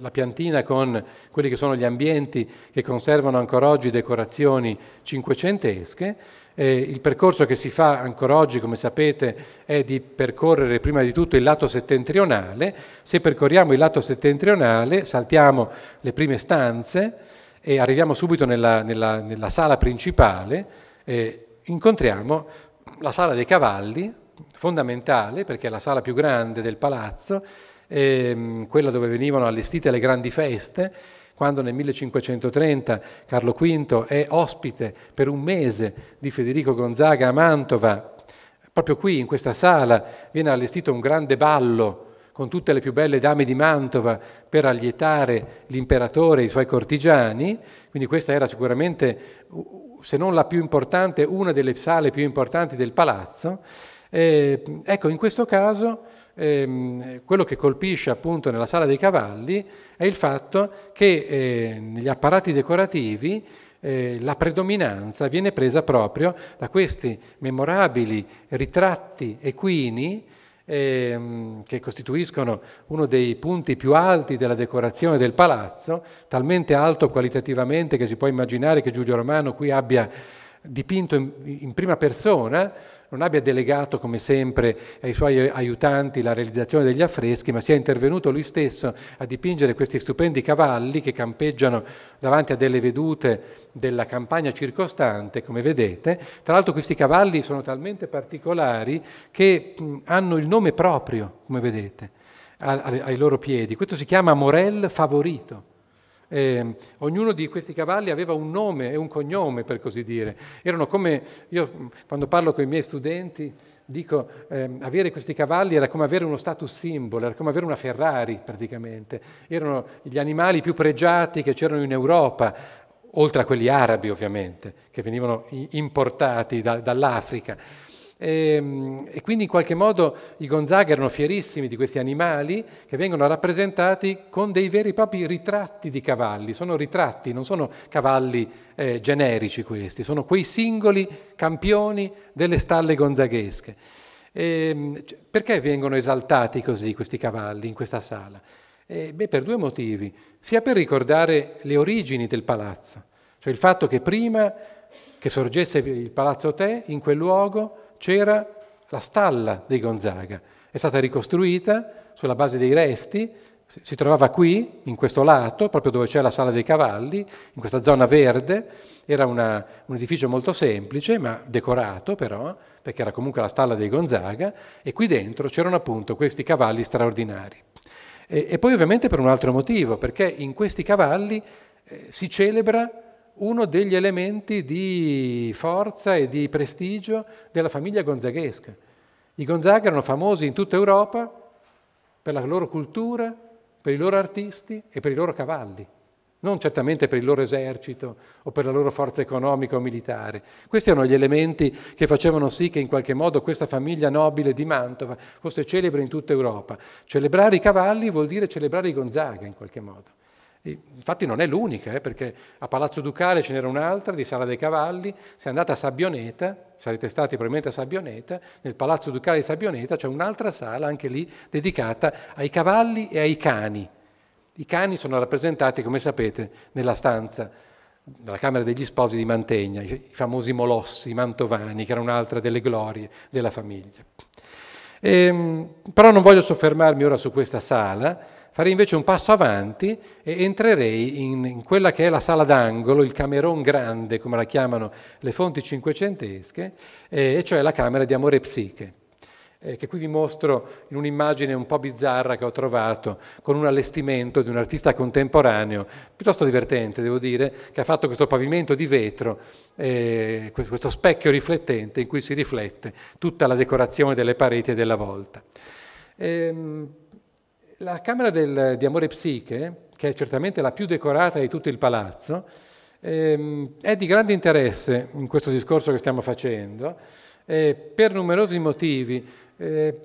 la piantina con quelli che sono gli ambienti che conservano ancora oggi decorazioni cinquecentesche. Eh, il percorso che si fa ancora oggi, come sapete, è di percorrere prima di tutto il lato settentrionale. Se percorriamo il lato settentrionale, saltiamo le prime stanze e arriviamo subito nella, nella, nella sala principale, eh, incontriamo la sala dei cavalli, fondamentale perché è la sala più grande del palazzo, ehm, quella dove venivano allestite le grandi feste, quando nel 1530 Carlo V è ospite per un mese di Federico Gonzaga a Mantova, proprio qui in questa sala viene allestito un grande ballo con tutte le più belle dame di Mantova per allietare l'imperatore e i suoi cortigiani, quindi questa era sicuramente, se non la più importante, una delle sale più importanti del palazzo. Eh, ecco, in questo caso ehm, quello che colpisce appunto nella sala dei cavalli è il fatto che eh, negli apparati decorativi eh, la predominanza viene presa proprio da questi memorabili ritratti equini ehm, che costituiscono uno dei punti più alti della decorazione del palazzo, talmente alto qualitativamente che si può immaginare che Giulio Romano qui abbia dipinto in, in, prima persona, non abbia delegato come sempre ai suoi aiutanti la realizzazione degli affreschi, ma sia intervenuto lui stesso a dipingere questi stupendi cavalli che campeggiano davanti a delle vedute della campagna circostante, come vedete. Tra l'altro questi cavalli sono talmente particolari che hanno il nome proprio, come vedete, ai, ai loro piedi. Questo si chiama Morel favorito eh, ognuno di questi cavalli aveva un nome e un cognome, per così dire. Erano come, io mm, quando parlo con i miei studenti, dico, eh, avere questi cavalli era come avere uno status simbolo, era come avere una Ferrari praticamente. Erano gli animali più pregiati che c'erano in Europa, oltre a quelli arabi ovviamente, che venivano importati da, dall'Africa. E, ehm, e, quindi in qualche modo i Gonzaga erano fierissimi di questi animali che vengono rappresentati con dei veri e propri ritratti di cavalli. Sono ritratti, non sono cavalli eh, generici questi, sono quei singoli campioni delle stalle gonzaghesche. E, ehm, perché vengono esaltati così questi cavalli in questa sala? Eh, beh, per due motivi, sia per ricordare le origini del palazzo, cioè il fatto che prima che sorgesse il Palazzo Te, in quel luogo c'era la stalla dei Gonzaga, è stata ricostruita sulla base dei resti, si trovava qui, in questo lato, proprio dove c'è la sala dei cavalli, in questa zona verde, era una, un edificio molto semplice, ma decorato però, perché era comunque la stalla dei Gonzaga, e qui dentro c'erano appunto questi cavalli straordinari. E, e poi ovviamente per un altro motivo, perché in questi cavalli eh, si celebra uno degli elementi di forza e di prestigio della famiglia gonzaghesca. I Gonzaga erano famosi in tutta Europa per la loro cultura, per i loro artisti e per i loro cavalli, non certamente per il loro esercito o per la loro forza economica o militare. Questi erano gli elementi che facevano sì che in qualche modo questa famiglia nobile di Mantova fosse celebre in tutta Europa. Celebrare i cavalli vuol dire celebrare i Gonzaga in qualche modo infatti non è l'unica, eh, perché a Palazzo Ducale ce n'era un'altra di Sala dei Cavalli, se andate a Sabbioneta, sarete stati probabilmente a Sabbioneta, nel Palazzo Ducale di Sabbioneta c'è un'altra sala anche lì dedicata ai cavalli e ai cani. I cani sono rappresentati, come sapete, nella stanza della Camera degli Sposi di Mantegna, i famosi Molossi, i Mantovani, che era un'altra delle glorie della famiglia. Ehm, però non voglio soffermarmi ora su questa sala, Farei invece un passo avanti e entrerei in, in quella che è la sala d'angolo, il camerone grande, come la chiamano le fonti cinquecentesche, eh, e cioè la camera di amore psiche, eh, che qui vi mostro in un'immagine un po' bizzarra che ho trovato, con un allestimento di un artista contemporaneo, piuttosto divertente devo dire, che ha fatto questo pavimento di vetro, eh, questo specchio riflettente in cui si riflette tutta la decorazione delle pareti e della volta. Ehm, la Camera del, di Amore Psiche, che è certamente la più decorata di tutto il palazzo, ehm, è di grande interesse in questo discorso che stiamo facendo, eh, per numerosi motivi, eh,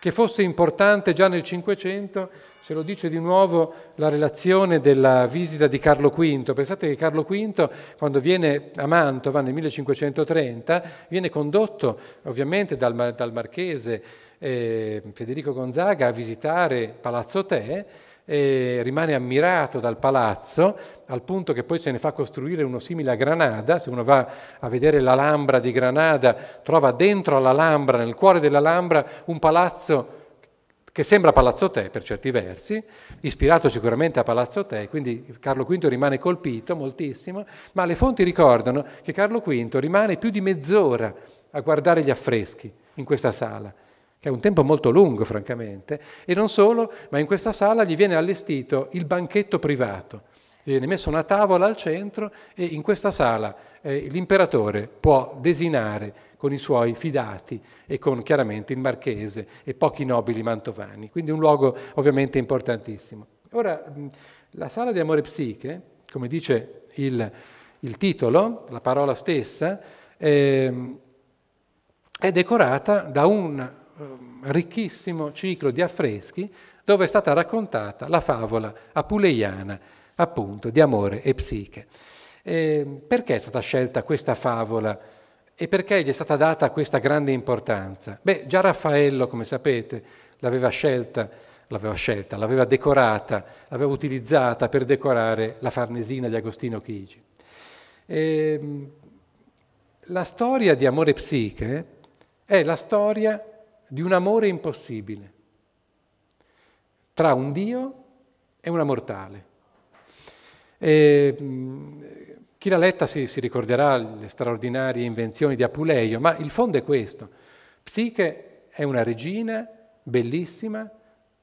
che fosse importante già nel Cinquecento Ce lo dice di nuovo la relazione della visita di Carlo V. Pensate che Carlo V, quando viene a Mantova nel 1530, viene condotto ovviamente dal, dal marchese eh, Federico Gonzaga a visitare Palazzo Te E rimane ammirato dal palazzo, al punto che poi se ne fa costruire uno simile a Granada, se uno va a vedere l'Alhambra di Granada, trova dentro all'Alhambra, nel cuore dell'Alhambra, un palazzo che sembra Palazzo Te per certi versi, ispirato sicuramente a Palazzo Te, quindi Carlo V rimane colpito moltissimo, ma le fonti ricordano che Carlo V rimane più di mezz'ora a guardare gli affreschi in questa sala, che è un tempo molto lungo francamente, e non solo, ma in questa sala gli viene allestito il banchetto privato, gli viene messa una tavola al centro e in questa sala eh, l'imperatore può desinare con i suoi fidati e con chiaramente il marchese e pochi nobili mantovani. Quindi un luogo ovviamente importantissimo. Ora, la sala di amore psiche, come dice il, il titolo, la parola stessa, eh, è decorata da un ehm, ricchissimo ciclo di affreschi dove è stata raccontata la favola apuleiana, appunto, di amore e psiche. Eh, perché è stata scelta questa favola? E perché gli è stata data questa grande importanza? Beh, già Raffaello, come sapete, l'aveva scelta, l'aveva scelta, l'aveva decorata, l'aveva utilizzata per decorare la Farnesina di Agostino Chigi. E, ehm, la storia di Amore Psiche è la storia di un amore impossibile tra un Dio e una mortale. E, ehm, chi l'ha letta si, si ricorderà le straordinarie invenzioni di Apuleio, ma il fondo è questo. Psiche è una regina bellissima,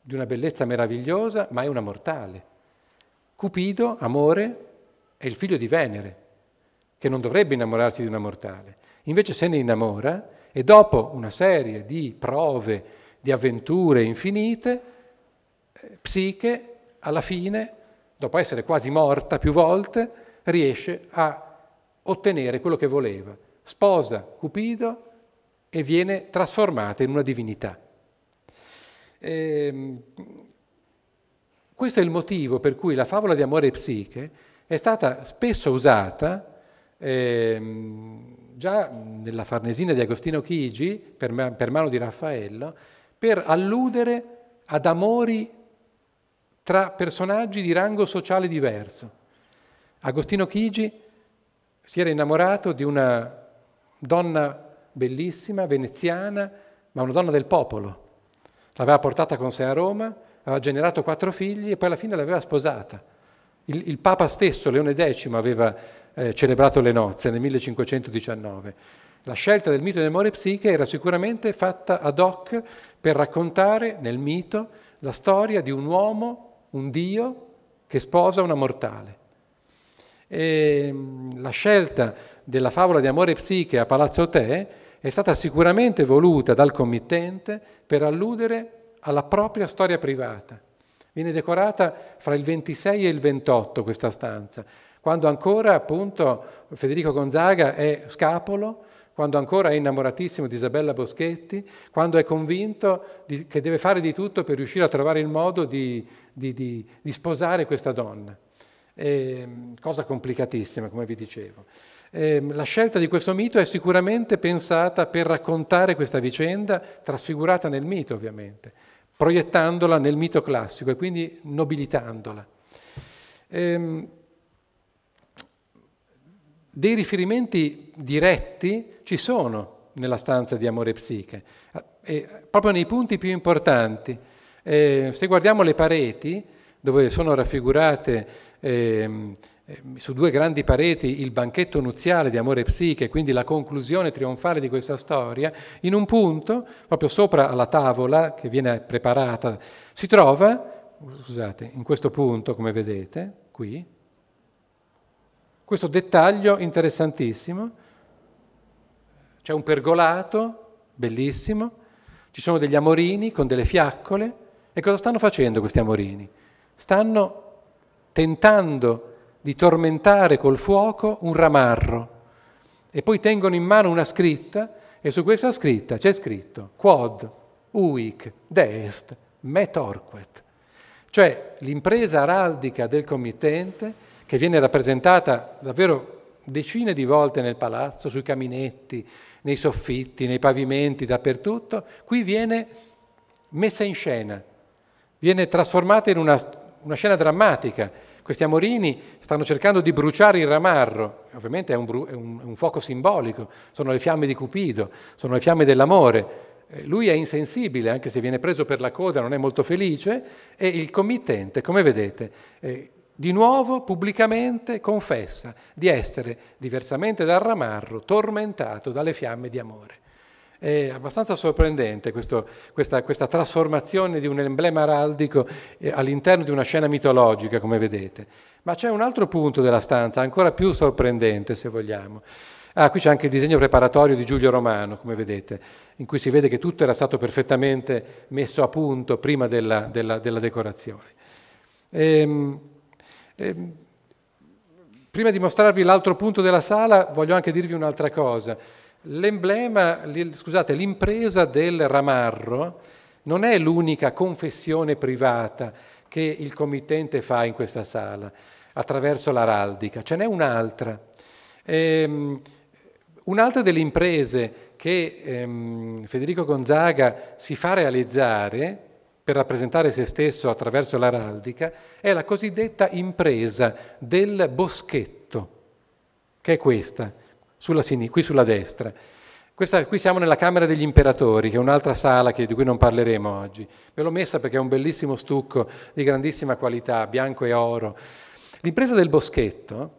di una bellezza meravigliosa, ma è una mortale. Cupido, amore, è il figlio di Venere, che non dovrebbe innamorarsi di una mortale. Invece se ne innamora e dopo una serie di prove, di avventure infinite, eh, Psiche alla fine, dopo essere quasi morta più volte, riesce a ottenere quello che voleva. Sposa Cupido e viene trasformata in una divinità. E, ehm, questo è il motivo per cui la favola di amore e psiche è stata spesso usata eh, già nella Farnesina di Agostino Chigi, per, per mano di Raffaello, per alludere ad amori tra personaggi di rango sociale diverso. Agostino Chigi si era innamorato di una donna bellissima, veneziana, ma una donna del popolo. L'aveva portata con sé a Roma, aveva generato quattro figli e poi alla fine l'aveva sposata. Il, il Papa stesso, Leone X, aveva eh, celebrato le nozze nel 1519. La scelta del mito di amore psiche era sicuramente fatta ad hoc per raccontare nel mito la storia di un uomo, un Dio, che sposa una mortale. E ehm, la scelta della favola di Amore Psiche a Palazzo Te è stata sicuramente voluta dal committente per alludere alla propria storia privata. Viene decorata fra il 26 e il 28 questa stanza, quando ancora appunto Federico Gonzaga è scapolo, quando ancora è innamoratissimo di Isabella Boschetti, quando è convinto di, che deve fare di tutto per riuscire a trovare il modo di, di, di sposare questa donna. Eh, cosa complicatissima, come vi dicevo. Eh, la scelta di questo mito è sicuramente pensata per raccontare questa vicenda, trasfigurata nel mito ovviamente, proiettandola nel mito classico e quindi nobilitandola. Ehm, dei riferimenti diretti ci sono nella stanza di Amore e Psiche, proprio nei punti più importanti. Ehm, se guardiamo le pareti, dove sono raffigurate eh, su due grandi pareti il banchetto nuziale di Amore e Psiche, quindi la conclusione trionfale di questa storia, in un punto, proprio sopra alla tavola che viene preparata, si trova, scusate, in questo punto, come vedete, qui, questo dettaglio interessantissimo, c'è un pergolato bellissimo, ci sono degli amorini con delle fiaccole, e cosa stanno facendo questi amorini? Stanno tentando di tormentare col fuoco un ramarro. E poi tengono in mano una scritta e su questa scritta c'è scritto quod uic deest me torquet. Cioè l'impresa araldica del committente, che viene rappresentata davvero decine di volte nel palazzo, sui caminetti, nei soffitti, nei pavimenti, dappertutto, qui viene messa in scena, viene trasformata in una una scena drammatica. Questi amorini stanno cercando di bruciare il ramarro, ovviamente è un, bru- è un, un fuoco simbolico, sono le fiamme di Cupido, sono le fiamme dell'amore. Eh, lui è insensibile, anche se viene preso per la coda, non è molto felice, e il committente, come vedete, eh, di nuovo pubblicamente confessa di essere, diversamente dal ramarro, tormentato dalle fiamme di amore. È abbastanza sorprendente questo, questa, questa, trasformazione di un emblema araldico eh, all'interno di una scena mitologica, come vedete. Ma c'è un altro punto della stanza, ancora più sorprendente, se vogliamo. Ah, qui c'è anche il disegno preparatorio di Giulio Romano, come vedete, in cui si vede che tutto era stato perfettamente messo a punto prima della, della, della decorazione. Ehm, ehm, prima di mostrarvi l'altro punto della sala, voglio anche dirvi un'altra cosa. L'emblema, scusate, l'impresa del ramarro non è l'unica confessione privata che il committente fa in questa sala attraverso l'araldica, ce n'è un'altra. Ehm, un'altra delle imprese che ehm, Federico Gonzaga si fa realizzare per rappresentare se stesso attraverso l'araldica è la cosiddetta impresa del boschetto, che è questa sulla qui sulla destra. Questa, qui siamo nella Camera degli Imperatori, che è un'altra sala che, di cui non parleremo oggi. Ve l'ho messa perché è un bellissimo stucco di grandissima qualità, bianco e oro. L'impresa del boschetto,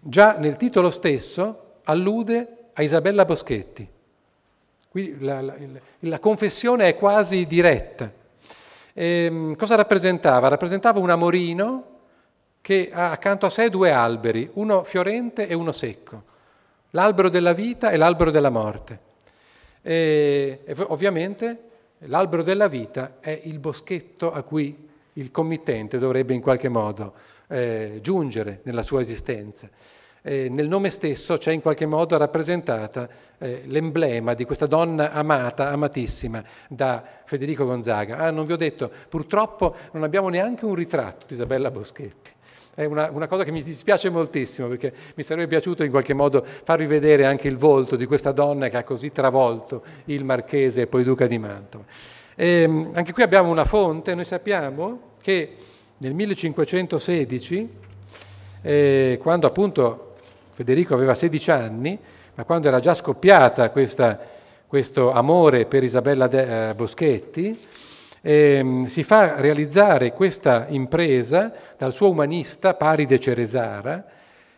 già nel titolo stesso, allude a Isabella Boschetti. Qui la, la, la confessione è quasi diretta. E, ehm, cosa rappresentava? Rappresentava un amorino che ha accanto a sé due alberi, uno fiorente e uno secco l'albero della vita e l'albero della morte. E, e ovviamente l'albero della vita è il boschetto a cui il committente dovrebbe in qualche modo eh, giungere nella sua esistenza. Eh, nel nome stesso c'è in qualche modo rappresentata eh, l'emblema di questa donna amata, amatissima da Federico Gonzaga. Ah, non vi ho detto, purtroppo non abbiamo neanche un ritratto di Isabella Boschetti. È una, una, cosa che mi dispiace moltissimo perché mi sarebbe piaciuto in qualche modo farvi vedere anche il volto di questa donna che ha così travolto il marchese e poi duca di Mantova. E, ehm, anche qui abbiamo una fonte, noi sappiamo che nel 1516, eh, quando appunto Federico aveva 16 anni, ma quando era già scoppiata questa, questo amore per Isabella de, eh, Boschetti, eh, si fa realizzare questa impresa dal suo umanista Paride Ceresara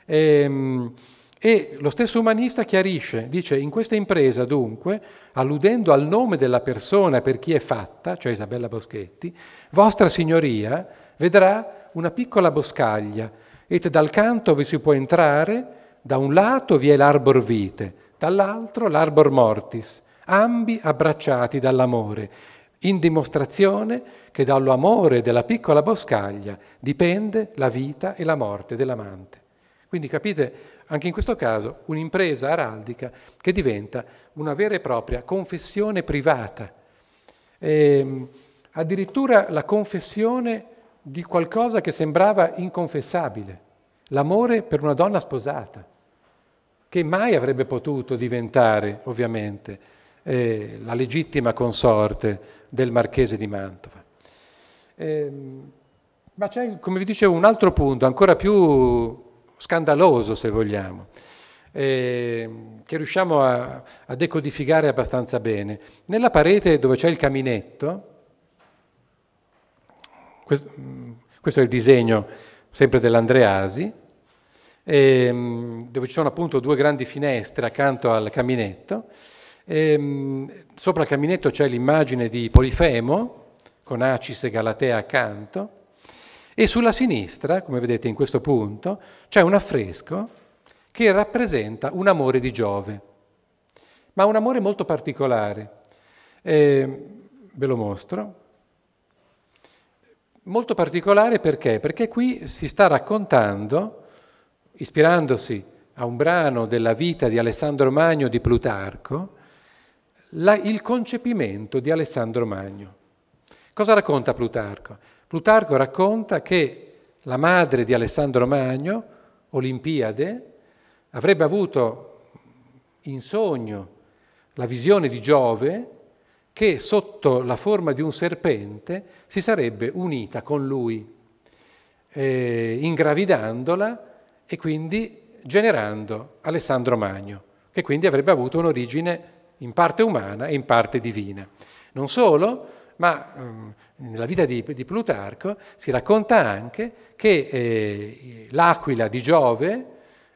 ehm, e lo stesso umanista chiarisce, dice in questa impresa dunque, alludendo al nome della persona per chi è fatta, cioè Isabella Boschetti, vostra signoria vedrà una piccola boscaglia et dal canto vi si può entrare, da un lato vi è l'arbor vite, dall'altro l'arbor mortis, ambi abbracciati dall'amore in dimostrazione che dall'amore della piccola boscaglia dipende la vita e la morte dell'amante. Quindi capite, anche in questo caso, un'impresa araldica che diventa una vera e propria confessione privata, e, ehm, addirittura la confessione di qualcosa che sembrava inconfessabile, l'amore per una donna sposata, che mai avrebbe potuto diventare, ovviamente, eh, la legittima consorte del marchese di Mantova. Eh, ma c'è, come vi dicevo, un altro punto ancora più scandaloso, se vogliamo, eh, che riusciamo a, a decodificare abbastanza bene. Nella parete dove c'è il caminetto, questo, mm, questo, è il disegno sempre dell'Andreasi, ehm, dove ci sono appunto due grandi finestre accanto al caminetto. E, ehm, sopra il caminetto c'è l'immagine di Polifemo, con Acis e Galatea accanto, e sulla sinistra, come vedete in questo punto, c'è un affresco che rappresenta un amore di Giove, ma un amore molto particolare. Eh, ve lo mostro. Molto particolare perché? Perché qui si sta raccontando, ispirandosi a un brano della vita di Alessandro Magno di Plutarco, la, il concepimento di Alessandro Magno. Cosa racconta Plutarco? Plutarco racconta che la madre di Alessandro Magno, Olimpiade, avrebbe avuto in sogno la visione di Giove che sotto la forma di un serpente si sarebbe unita con lui, eh, ingravidandola e quindi generando Alessandro Magno, che quindi avrebbe avuto un'origine in parte umana e in parte divina. Non solo, ma um, nella vita di, di, Plutarco si racconta anche che eh, l'aquila di Giove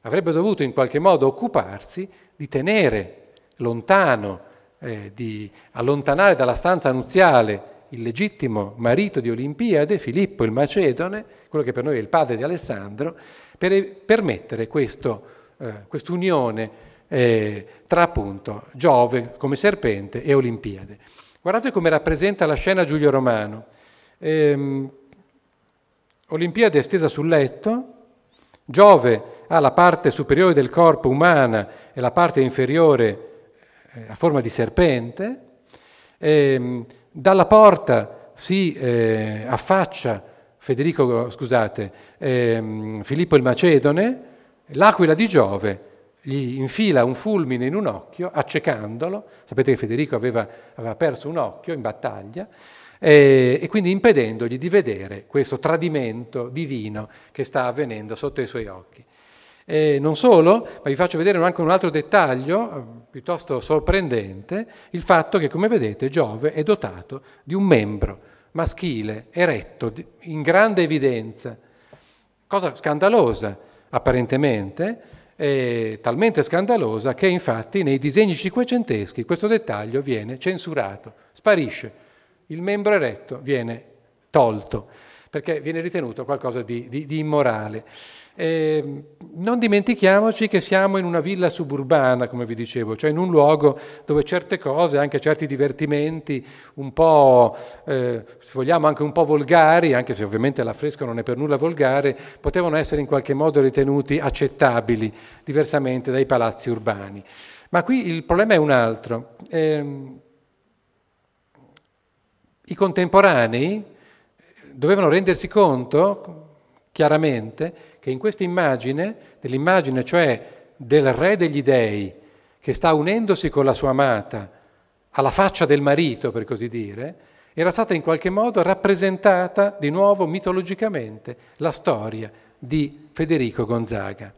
avrebbe dovuto in qualche modo occuparsi di tenere lontano, eh, di allontanare dalla stanza nuziale il legittimo marito di Olimpiade, Filippo il Macedone, quello che per noi è il padre di Alessandro, per permettere questa eh, quest'unione eh, tra appunto Giove come serpente e Olimpiade. Guardate come rappresenta la scena Giulio Romano. Ehm, Olimpiade è stesa sul letto, Giove ha la parte superiore del corpo umana e la parte inferiore eh, a forma di serpente, ehm, dalla porta si eh, affaccia Federico, scusate, ehm, Filippo il Macedone, l'aquila di Giove gli infila un fulmine in un occhio, accecandolo. Sapete che Federico aveva, aveva perso un occhio in battaglia, eh, e quindi impedendogli di vedere questo tradimento divino che sta avvenendo sotto i suoi occhi. Eh, non solo, ma vi faccio vedere anche un altro dettaglio eh, piuttosto sorprendente, il fatto che, come vedete, Giove è dotato di un membro maschile, eretto, in grande evidenza, cosa scandalosa apparentemente, eh, talmente scandalosa che infatti nei disegni cinquecenteschi questo dettaglio viene censurato, sparisce, il membro eretto viene tolto perché viene ritenuto qualcosa di, di, di immorale. Eh, non dimentichiamoci che siamo in una villa suburbana, come vi dicevo, cioè in un luogo dove certe cose, anche certi divertimenti, un po', eh, se vogliamo, anche un po' volgari, anche se ovviamente l'affresco non è per nulla volgare, potevano essere in qualche modo ritenuti accettabili diversamente dai palazzi urbani. Ma qui il problema è un altro. Eh, I contemporanei dovevano rendersi conto, chiaramente, che in questa immagine, dell'immagine cioè del re degli dèi che sta unendosi con la sua amata, alla faccia del marito, per così dire, era stata in qualche modo rappresentata di nuovo mitologicamente la storia di Federico Gonzaga.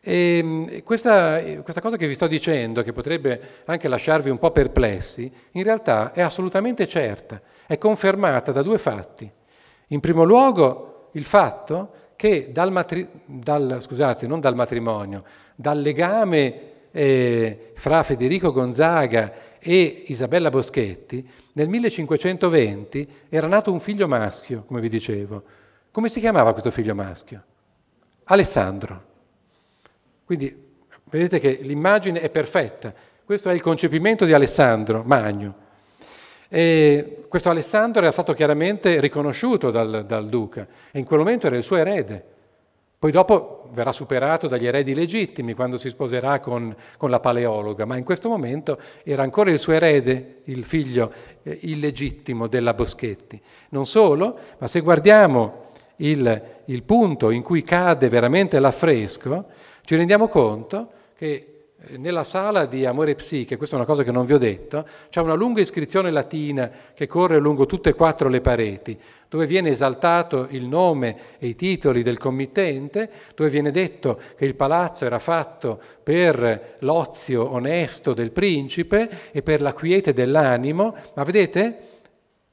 E ehm, questa, questa, cosa che vi sto dicendo, che potrebbe anche lasciarvi un po' perplessi, in realtà è assolutamente certa, è confermata da due fatti. In primo luogo il fatto che dal, matri- dal, scusate, dal matrimonio, dal legame eh, fra Federico Gonzaga e Isabella Boschetti, nel 1520 era nato un figlio maschio, come vi dicevo. Come si chiamava questo figlio maschio? Alessandro. Quindi vedete che l'immagine è perfetta. Questo è il concepimento di Alessandro Magno. E questo Alessandro era stato chiaramente riconosciuto dal, dal duca e in quel momento era il suo erede. Poi dopo verrà superato dagli eredi legittimi quando si sposerà con, con, la paleologa, ma in questo momento era ancora il suo erede, il figlio eh, illegittimo della Boschetti. Non solo, ma se guardiamo il, il punto in cui cade veramente l'affresco, ci rendiamo conto che eh, nella sala di Amore Psiche, questa è una cosa che non vi ho detto, c'è una lunga iscrizione latina che corre lungo tutte e quattro le pareti, dove viene esaltato il nome e i titoli del committente, dove viene detto che il palazzo era fatto per l'ozio onesto del principe e per la quiete dell'animo, ma vedete,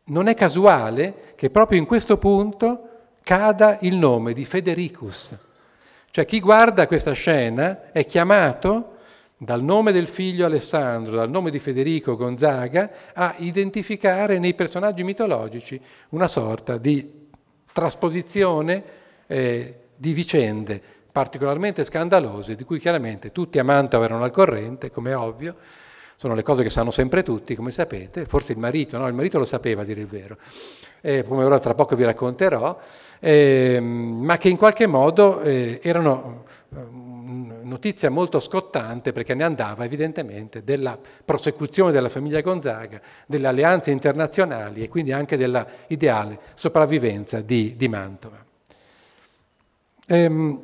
non è casuale che proprio in questo punto cada il nome di Federicus. Cioè chi guarda questa scena è chiamato dal nome del figlio Alessandro, dal nome di Federico Gonzaga, a identificare nei personaggi mitologici una sorta di trasposizione eh, di vicende particolarmente scandalose, di cui chiaramente tutti a Mantova erano al corrente, come è ovvio, sono le cose che sanno sempre tutti, come sapete, forse il marito, no? il marito lo sapeva a dire il vero, eh, come ora tra poco vi racconterò, eh, ma che in qualche modo eh, erano notizia molto scottante perché ne andava evidentemente della prosecuzione della famiglia Gonzaga, delle alleanze internazionali e quindi anche della ideale sopravvivenza di, di Mantova. Ehm,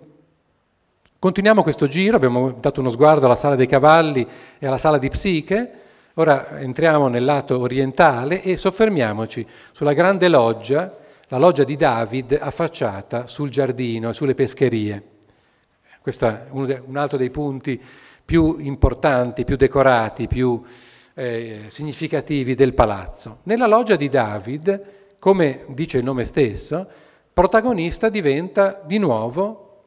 continuiamo questo giro, abbiamo dato uno sguardo alla sala dei cavalli e alla sala di psiche, ora entriamo nel lato orientale e soffermiamoci sulla grande loggia, la loggia di David affacciata sul giardino e sulle pescherie. Questo è un altro dei punti più importanti, più decorati, più eh, significativi del palazzo. Nella loggia di David, come dice il nome stesso, protagonista diventa di nuovo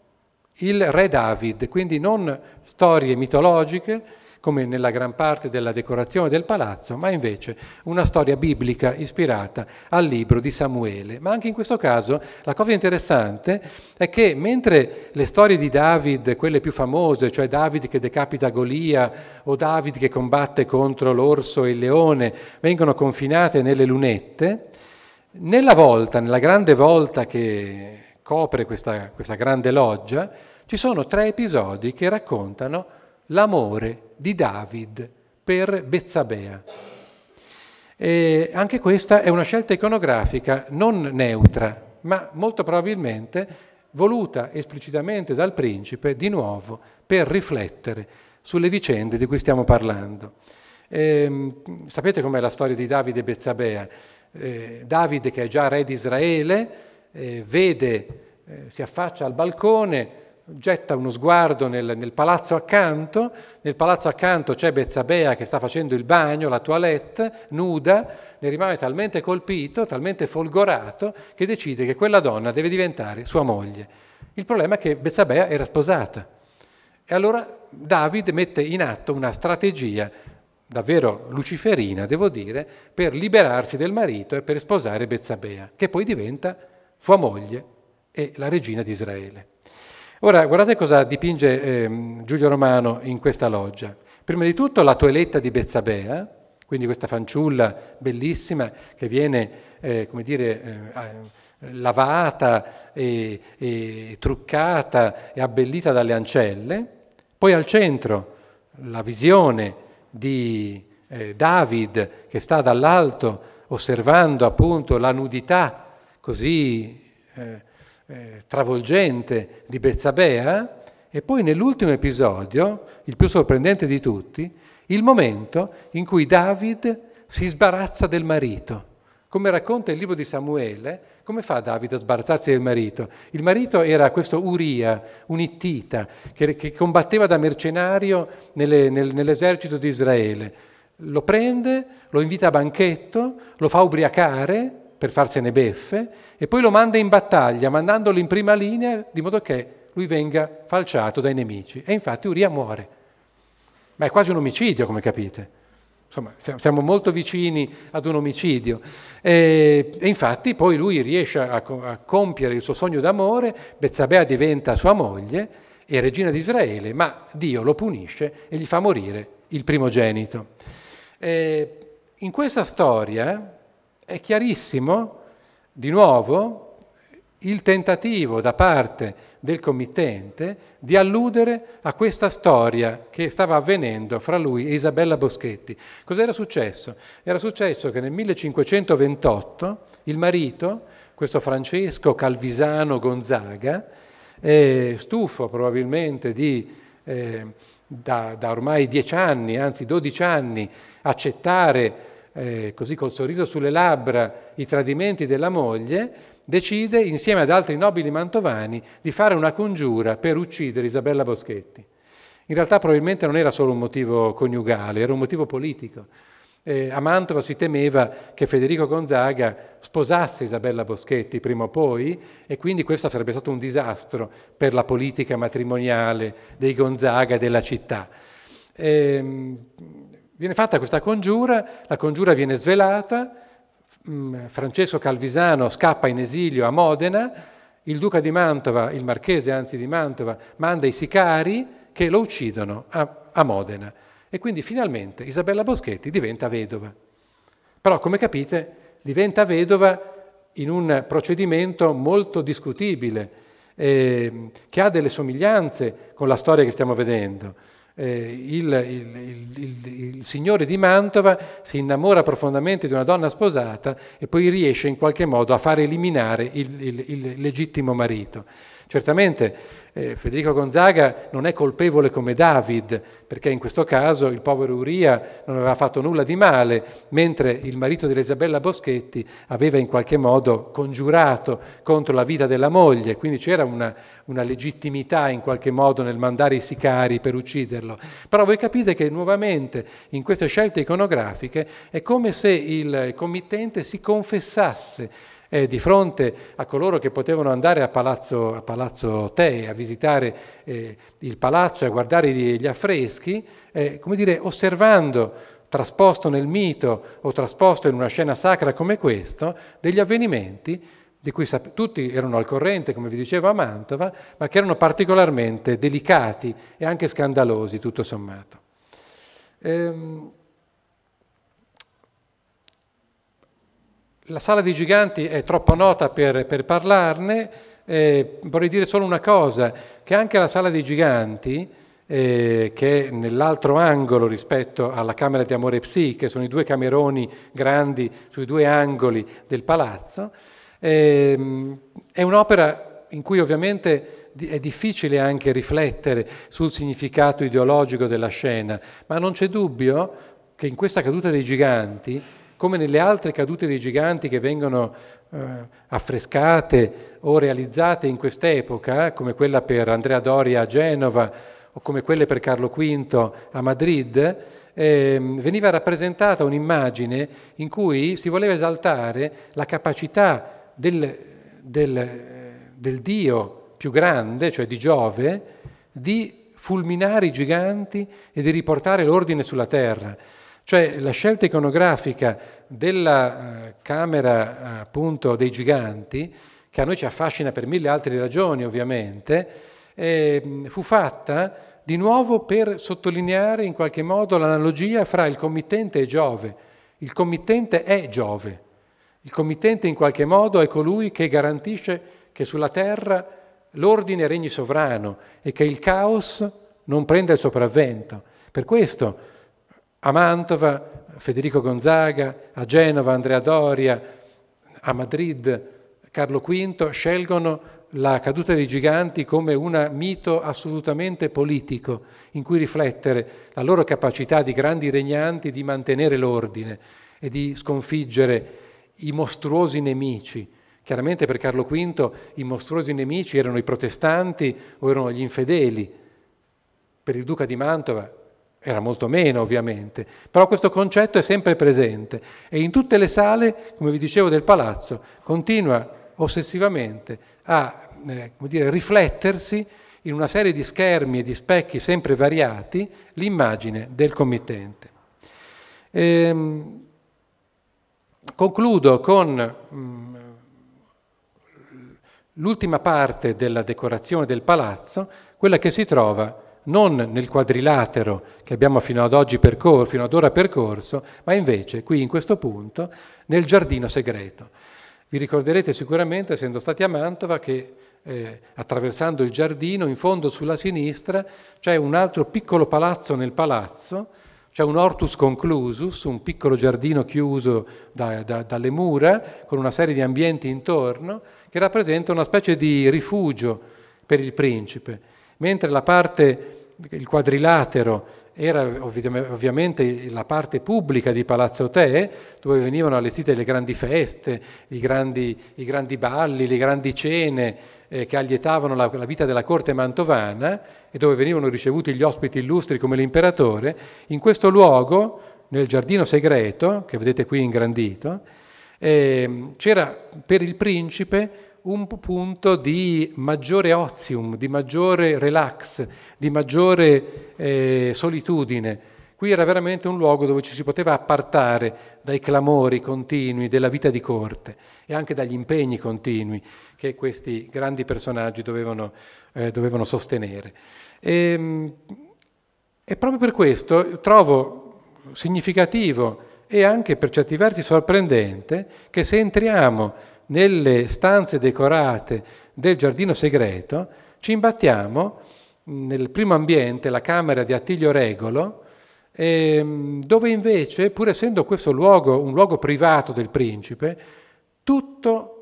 il re David, quindi non storie mitologiche, come nella gran parte della decorazione del palazzo, ma invece una storia biblica ispirata al libro di Samuele. Ma anche in questo caso la cosa interessante è che mentre le storie di David, quelle più famose, cioè David che decapita Golia o David che combatte contro l'orso e il leone, vengono confinate nelle lunette, nella volta, nella grande volta che copre questa, questa grande loggia, ci sono tre episodi che raccontano l'amore di David per Bezzabea. E anche questa è una scelta iconografica non neutra, ma molto probabilmente voluta esplicitamente dal principe di nuovo per riflettere sulle vicende di cui stiamo parlando. E, ehm, sapete com'è la storia di Davide e Bezzabea? Eh, Davide, che è già re di Israele, eh, vede, eh, si affaccia al balcone, getta uno sguardo nel, nel, palazzo accanto, nel palazzo accanto c'è Bezzabea che sta facendo il bagno, la toilette, nuda, ne rimane talmente colpito, talmente folgorato, che decide che quella donna deve diventare sua moglie. Il problema è che Bezzabea era sposata. E allora David mette in atto una strategia davvero luciferina, devo dire, per liberarsi del marito e per sposare Bezzabea, che poi diventa sua moglie e la regina di Israele. Ora guardate cosa dipinge eh, Giulio Romano in questa loggia. Prima di tutto la toeletta di Bezzabea, quindi questa fanciulla bellissima che viene, eh, come dire, eh, lavata e, e truccata e abbellita dalle ancelle. Poi al centro la visione di eh, David che sta dall'alto osservando appunto la nudità così eh, eh, travolgente di Bezzabea e poi nell'ultimo episodio, il più sorprendente di tutti, il momento in cui David si sbarazza del marito. Come racconta il libro di Samuele, come fa Davide a sbarazzarsi del marito? Il marito era questo Uria, un ittita, che, che combatteva da mercenario nelle, nel, nell'esercito di Israele. Lo prende, lo invita a banchetto, lo fa ubriacare per farsene beffe e poi lo manda in battaglia, mandandolo in prima linea di modo che lui venga falciato dai nemici. E infatti Uria muore. Ma è quasi un omicidio, come capite. Insomma, siamo molto vicini ad un omicidio. E, e infatti poi lui riesce a, a, compiere il suo sogno d'amore, Bezzabea diventa sua moglie e regina di Israele, ma Dio lo punisce e gli fa morire il primogenito. E, in questa storia, è chiarissimo, di nuovo, il tentativo da parte del committente di alludere a questa storia che stava avvenendo fra lui e Isabella Boschetti. Cos'era successo? Era successo che nel 1528 il marito, questo Francesco Calvisano Gonzaga, eh, stufo probabilmente di, eh, da, da ormai dieci anni, anzi dodici anni, accettare eh, così col sorriso sulle labbra, i tradimenti della moglie, decide, insieme ad altri nobili mantovani, di fare una congiura per uccidere Isabella Boschetti. In realtà probabilmente non era solo un motivo coniugale, era un motivo politico. Eh, a Mantova si temeva che Federico Gonzaga sposasse Isabella Boschetti prima o poi e quindi questo sarebbe stato un disastro per la politica matrimoniale dei Gonzaga e della città. Eh, Viene fatta questa congiura, la congiura viene svelata, mm, Francesco Calvisano scappa in esilio a Modena, il duca di Mantova, il marchese anzi di Mantova, manda i sicari che lo uccidono a, a Modena. E quindi finalmente Isabella Boschetti diventa vedova. Però, come capite, diventa vedova in un procedimento molto discutibile, eh, che ha delle somiglianze con la storia che stiamo vedendo. Eh, il, il, il, il, signore di Mantova si innamora profondamente di una donna sposata e poi riesce in qualche modo a far eliminare il legittimo marito. Certamente eh, Federico Gonzaga non è colpevole come David, perché in questo caso il povero Uria non aveva fatto nulla di male, mentre il marito di Elisabella Boschetti aveva in qualche modo congiurato contro la vita della moglie, quindi c'era una, una legittimità in qualche modo nel mandare i sicari per ucciderlo. Però voi capite che nuovamente in queste scelte iconografiche è come se il committente si confessasse eh, di fronte a coloro che potevano andare a Palazzo, a Palazzo Tei a visitare eh, il palazzo e a guardare gli, affreschi, eh, come dire, osservando trasposto nel mito o trasposto in una scena sacra come questo, degli avvenimenti di cui tutti erano al corrente, come vi dicevo a Mantova, ma che erano particolarmente delicati e anche scandalosi, tutto sommato. Ehm, La sala dei giganti è troppo nota per, per parlarne, eh, vorrei dire solo una cosa, che anche la sala dei giganti, eh, che è nell'altro angolo rispetto alla Camera di Amore Psi, che sono i due cameroni grandi sui due angoli del palazzo, eh, è un'opera in cui ovviamente è difficile anche riflettere sul significato ideologico della scena, ma non c'è dubbio che in questa caduta dei giganti come nelle altre cadute dei giganti che vengono eh, affrescate o realizzate in quest'epoca, eh, come quella per Andrea Doria a Genova o come quelle per Carlo V a Madrid, eh, veniva rappresentata un'immagine in cui si voleva esaltare la capacità del, del, del Dio più grande, cioè di Giove, di fulminare i giganti e di riportare l'ordine sulla terra. Cioè la scelta iconografica della eh, Camera appunto dei Giganti, che a noi ci affascina per mille altre ragioni ovviamente, eh, fu fatta di nuovo per sottolineare in qualche modo l'analogia fra il committente e Giove. Il committente è Giove. Il committente in qualche modo è colui che garantisce che sulla terra l'ordine regni sovrano e che il caos non prenda il sopravvento. Per questo a Mantova, Federico Gonzaga, a Genova, Andrea Doria, a Madrid, Carlo V scelgono la caduta dei giganti come un mito assolutamente politico in cui riflettere la loro capacità di grandi regnanti di mantenere l'ordine e di sconfiggere i mostruosi nemici. Chiaramente per Carlo V i mostruosi nemici erano i protestanti o erano gli infedeli. Per il duca di Mantova era molto meno ovviamente, però questo concetto è sempre presente e in tutte le sale, come vi dicevo, del palazzo continua ossessivamente a eh, dire, riflettersi in una serie di schermi e di specchi sempre variati l'immagine del committente. Ehm, concludo con mm, l'ultima parte della decorazione del palazzo, quella che si trova non nel quadrilatero che abbiamo fino ad oggi percorso, fino ad ora percorso, ma invece qui in questo punto nel giardino segreto. Vi ricorderete sicuramente, essendo stati a Mantova, che eh, attraversando il giardino, in fondo sulla sinistra, c'è un altro piccolo palazzo nel palazzo, c'è un hortus conclusus, un piccolo giardino chiuso da, da, dalle mura, con una serie di ambienti intorno, che rappresenta una specie di rifugio per il principe mentre la parte, il quadrilatero, era ovviamente la parte pubblica di Palazzo Te, dove venivano allestite le grandi feste, i grandi, i grandi balli, le grandi cene eh, che allietavano la, la, vita della corte mantovana e dove venivano ricevuti gli ospiti illustri come l'imperatore, in questo luogo, nel giardino segreto, che vedete qui ingrandito, eh, c'era per il principe un punto di maggiore ozium, di maggiore relax, di maggiore eh, solitudine. Qui era veramente un luogo dove ci si poteva appartare dai clamori continui della vita di corte e anche dagli impegni continui che questi grandi personaggi dovevano, eh, dovevano sostenere. E, ehm, e proprio per questo trovo significativo e anche per certi versi sorprendente che se entriamo nelle stanze decorate del giardino segreto, ci imbattiamo nel primo ambiente, la camera di Attilio Regolo, ehm, dove invece, pur essendo questo luogo un luogo privato del principe, tutto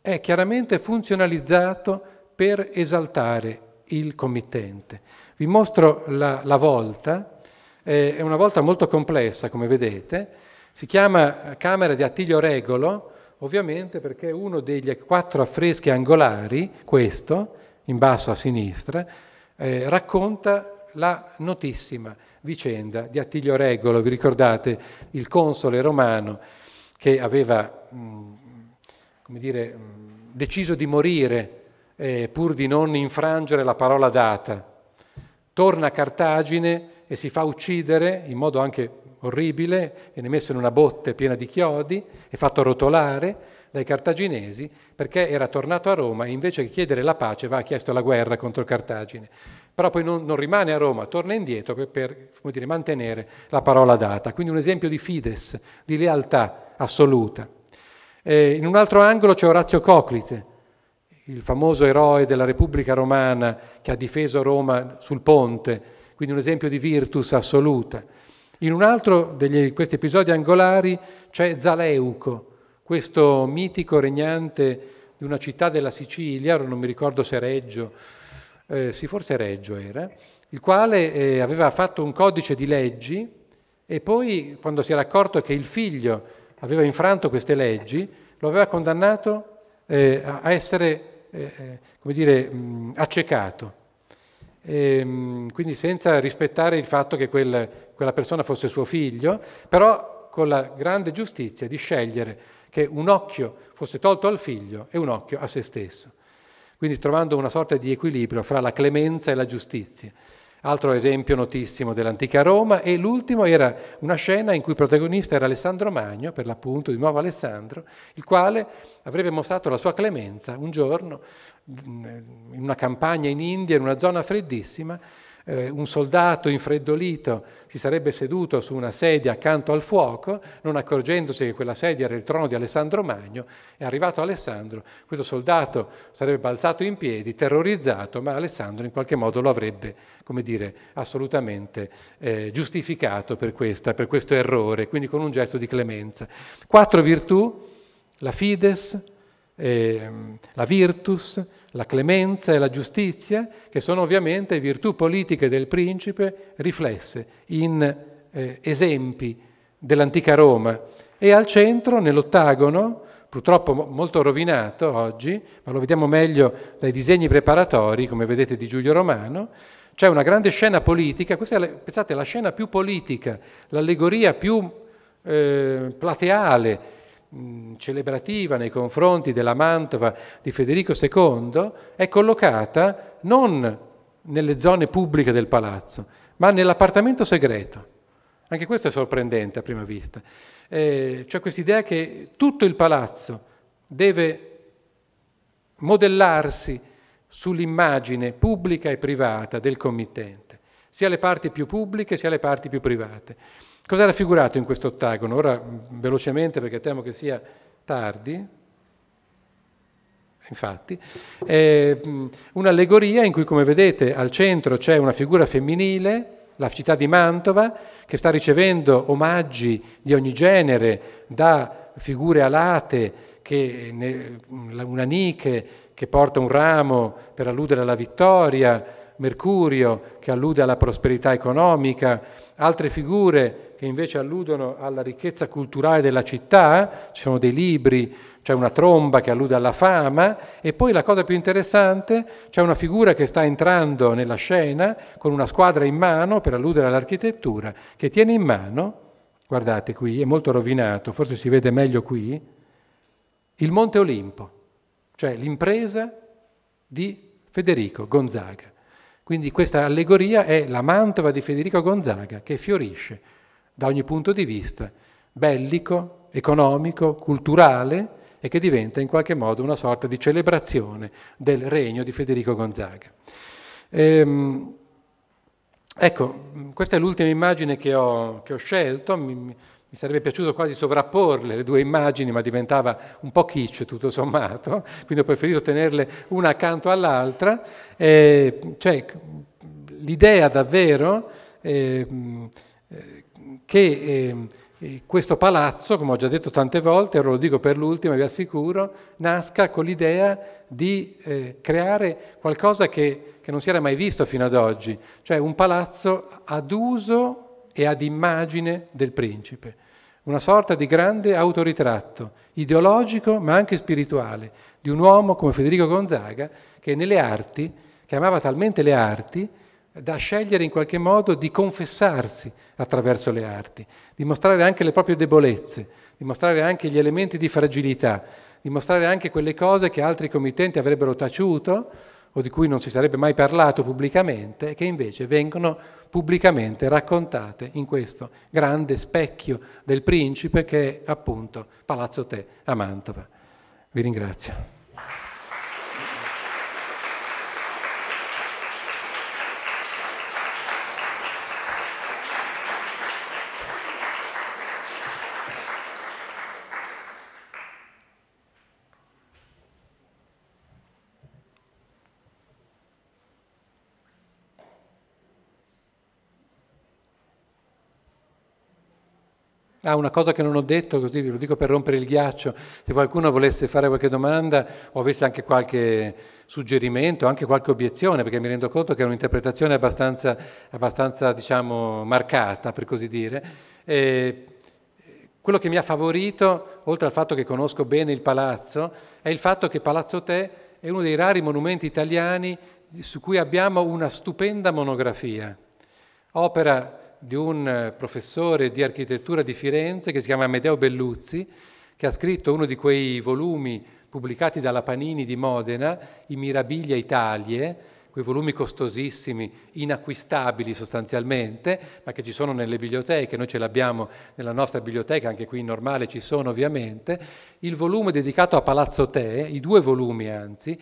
è chiaramente funzionalizzato per esaltare il committente. Vi mostro la, la volta, eh, è una volta molto complessa come vedete, si chiama Camera di Attilio Regolo Ovviamente perché uno degli quattro affreschi angolari, questo, in basso a sinistra, eh, racconta la notissima vicenda di Attilio Regolo, vi ricordate, il console romano che aveva mh, mm, dire, mh, mm, deciso di morire eh, pur di non infrangere la parola data. Torna a Cartagine e si fa uccidere in modo anche orribile, viene messo in una botte piena di chiodi e fatto rotolare dai cartaginesi perché era tornato a Roma e invece che chiedere la pace va chiesto la guerra contro Cartagine. Però poi non, non rimane a Roma, torna indietro per, per dire, mantenere la parola data. Quindi un esempio di fides, di lealtà assoluta. Eh, in un altro angolo c'è Orazio Coclite, il famoso eroe della Repubblica Romana che ha difeso Roma sul ponte, quindi un esempio di virtus assoluta. In un altro di questi episodi angolari c'è Zaleuco, questo mitico regnante di una città della Sicilia, non mi ricordo se Reggio, eh, sì forse Reggio era, il quale eh, aveva fatto un codice di leggi e poi quando si era accorto che il figlio aveva infranto queste leggi, lo aveva condannato eh, a essere eh, eh come dire, mh, mm, accecato. E, ehm, quindi senza rispettare il fatto che quel, quella persona fosse suo figlio, però con la grande giustizia di scegliere che un occhio fosse tolto al figlio e un occhio a se stesso. Quindi trovando una sorta di equilibrio fra la clemenza e la giustizia. Altro esempio notissimo dell'antica Roma e l'ultimo era una scena in cui il protagonista era Alessandro Magno, per l'appunto di nuovo Alessandro, il quale avrebbe mostrato la sua clemenza un giorno in una campagna in India, in una zona freddissima, eh, un soldato infreddolito si sarebbe seduto su una sedia accanto al fuoco, non accorgendosi che quella sedia era il trono di Alessandro Magno, è arrivato Alessandro, questo soldato sarebbe balzato in piedi, terrorizzato, ma Alessandro in qualche modo lo avrebbe, come dire, assolutamente eh, giustificato per, questa, per questo errore, quindi con un gesto di clemenza. Quattro virtù, la fides, eh, la virtus, la clemenza e la giustizia, che sono ovviamente virtù politiche del principe riflesse in eh, esempi dell'antica Roma. E al centro, nell'ottagono, purtroppo molto rovinato oggi, ma lo vediamo meglio dai disegni preparatori, come vedete di Giulio Romano, c'è una grande scena politica, questa è pensate, la scena più politica, l'allegoria più eh, plateale Mm, celebrativa nei confronti della Mantova di Federico II è collocata non nelle zone pubbliche del palazzo, ma nell'appartamento segreto. Anche questo è sorprendente a prima vista. Eh, c'è cioè questa che tutto il palazzo deve modellarsi sull'immagine pubblica e privata del committente, sia le parti più pubbliche sia le parti più private. Cos'è raffigurato in questo ottagono? Ora mm, velocemente perché temo che sia tardi, infatti, è mm, un'allegoria in cui come vedete al centro c'è una figura femminile, la città di Mantova, che sta ricevendo omaggi di ogni genere da figure alate, che eh, mm, una Nike che porta un ramo per alludere alla vittoria, Mercurio che allude alla prosperità economica, altre figure che invece alludono alla ricchezza culturale della città, ci sono dei libri, c'è una tromba che allude alla fama e poi la cosa più interessante, c'è una figura che sta entrando nella scena con una squadra in mano per alludere all'architettura, che tiene in mano, guardate qui, è molto rovinato, forse si vede meglio qui, il Monte Olimpo, cioè l'impresa di Federico Gonzaga. Quindi questa allegoria è la Mantova di Federico Gonzaga che fiorisce da ogni punto di vista, bellico, economico, culturale e che diventa in qualche modo una sorta di celebrazione del regno di Federico Gonzaga. Ehm, ecco, questa è l'ultima immagine che ho, che ho scelto, mi, mi, sarebbe piaciuto quasi sovrapporle le due immagini, ma diventava un po' kitsch tutto sommato, quindi ho preferito tenerle una accanto all'altra. Ehm, cioè, l'idea davvero... Ehm, che ehm, eh, questo palazzo, come ho già detto tante volte, ora lo dico per l'ultima, vi assicuro, nasca con l'idea di eh, creare qualcosa che, che non si era mai visto fino ad oggi, cioè un palazzo ad uso e ad immagine del principe, una sorta di grande autoritratto, ideologico ma anche spirituale, di un uomo come Federico Gonzaga che nelle arti, che amava talmente le arti, da scegliere in qualche modo di confessarsi attraverso le arti, di mostrare anche le proprie debolezze, di mostrare anche gli elementi di fragilità, di mostrare anche quelle cose che altri committenti avrebbero taciuto o di cui non si sarebbe mai parlato pubblicamente e che invece vengono pubblicamente raccontate in questo grande specchio del principe che è appunto Palazzo Te a Mantova. Vi ringrazio. Ah, una cosa che non ho detto, così ve lo dico per rompere il ghiaccio, se qualcuno volesse fare qualche domanda o avesse anche qualche suggerimento, anche qualche obiezione, perché mi rendo conto che è un'interpretazione abbastanza, abbastanza diciamo, marcata, per così dire. E eh, quello che mi ha favorito, oltre al fatto che conosco bene il palazzo, è il fatto che Palazzo Te è uno dei rari monumenti italiani su cui abbiamo una stupenda monografia, opera di un eh, professore di architettura di Firenze che si chiama Amedeo Belluzzi, che ha scritto uno di quei volumi pubblicati dalla Panini di Modena, I Mirabilia Italie, quei volumi costosissimi, inacquistabili sostanzialmente, ma che ci sono nelle biblioteche, noi ce l'abbiamo nella nostra biblioteca, anche qui in normale ci sono ovviamente, il volume dedicato a Palazzo Te, i due volumi anzi,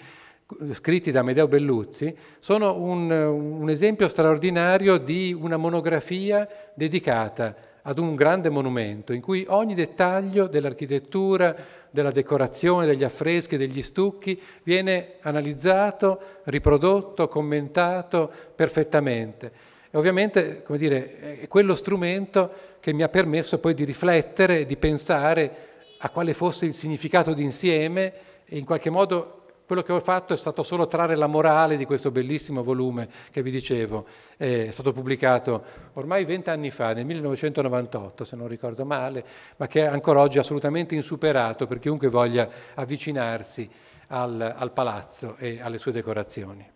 scritti da Amedeo Belluzzi, sono un, un esempio straordinario di una monografia dedicata ad un grande monumento in cui ogni dettaglio dell'architettura, della decorazione, degli affreschi, degli stucchi viene analizzato, riprodotto, commentato perfettamente. E ovviamente, come dire, è quello strumento che mi ha permesso poi di riflettere, di pensare a quale fosse il significato d'insieme e in qualche modo quello che ho fatto è stato solo trarre la morale di questo bellissimo volume che vi dicevo, eh, è stato pubblicato ormai vent'anni fa, nel 1998 se non ricordo male, ma che è ancora oggi assolutamente insuperato per chiunque voglia avvicinarsi al, al palazzo e alle sue decorazioni.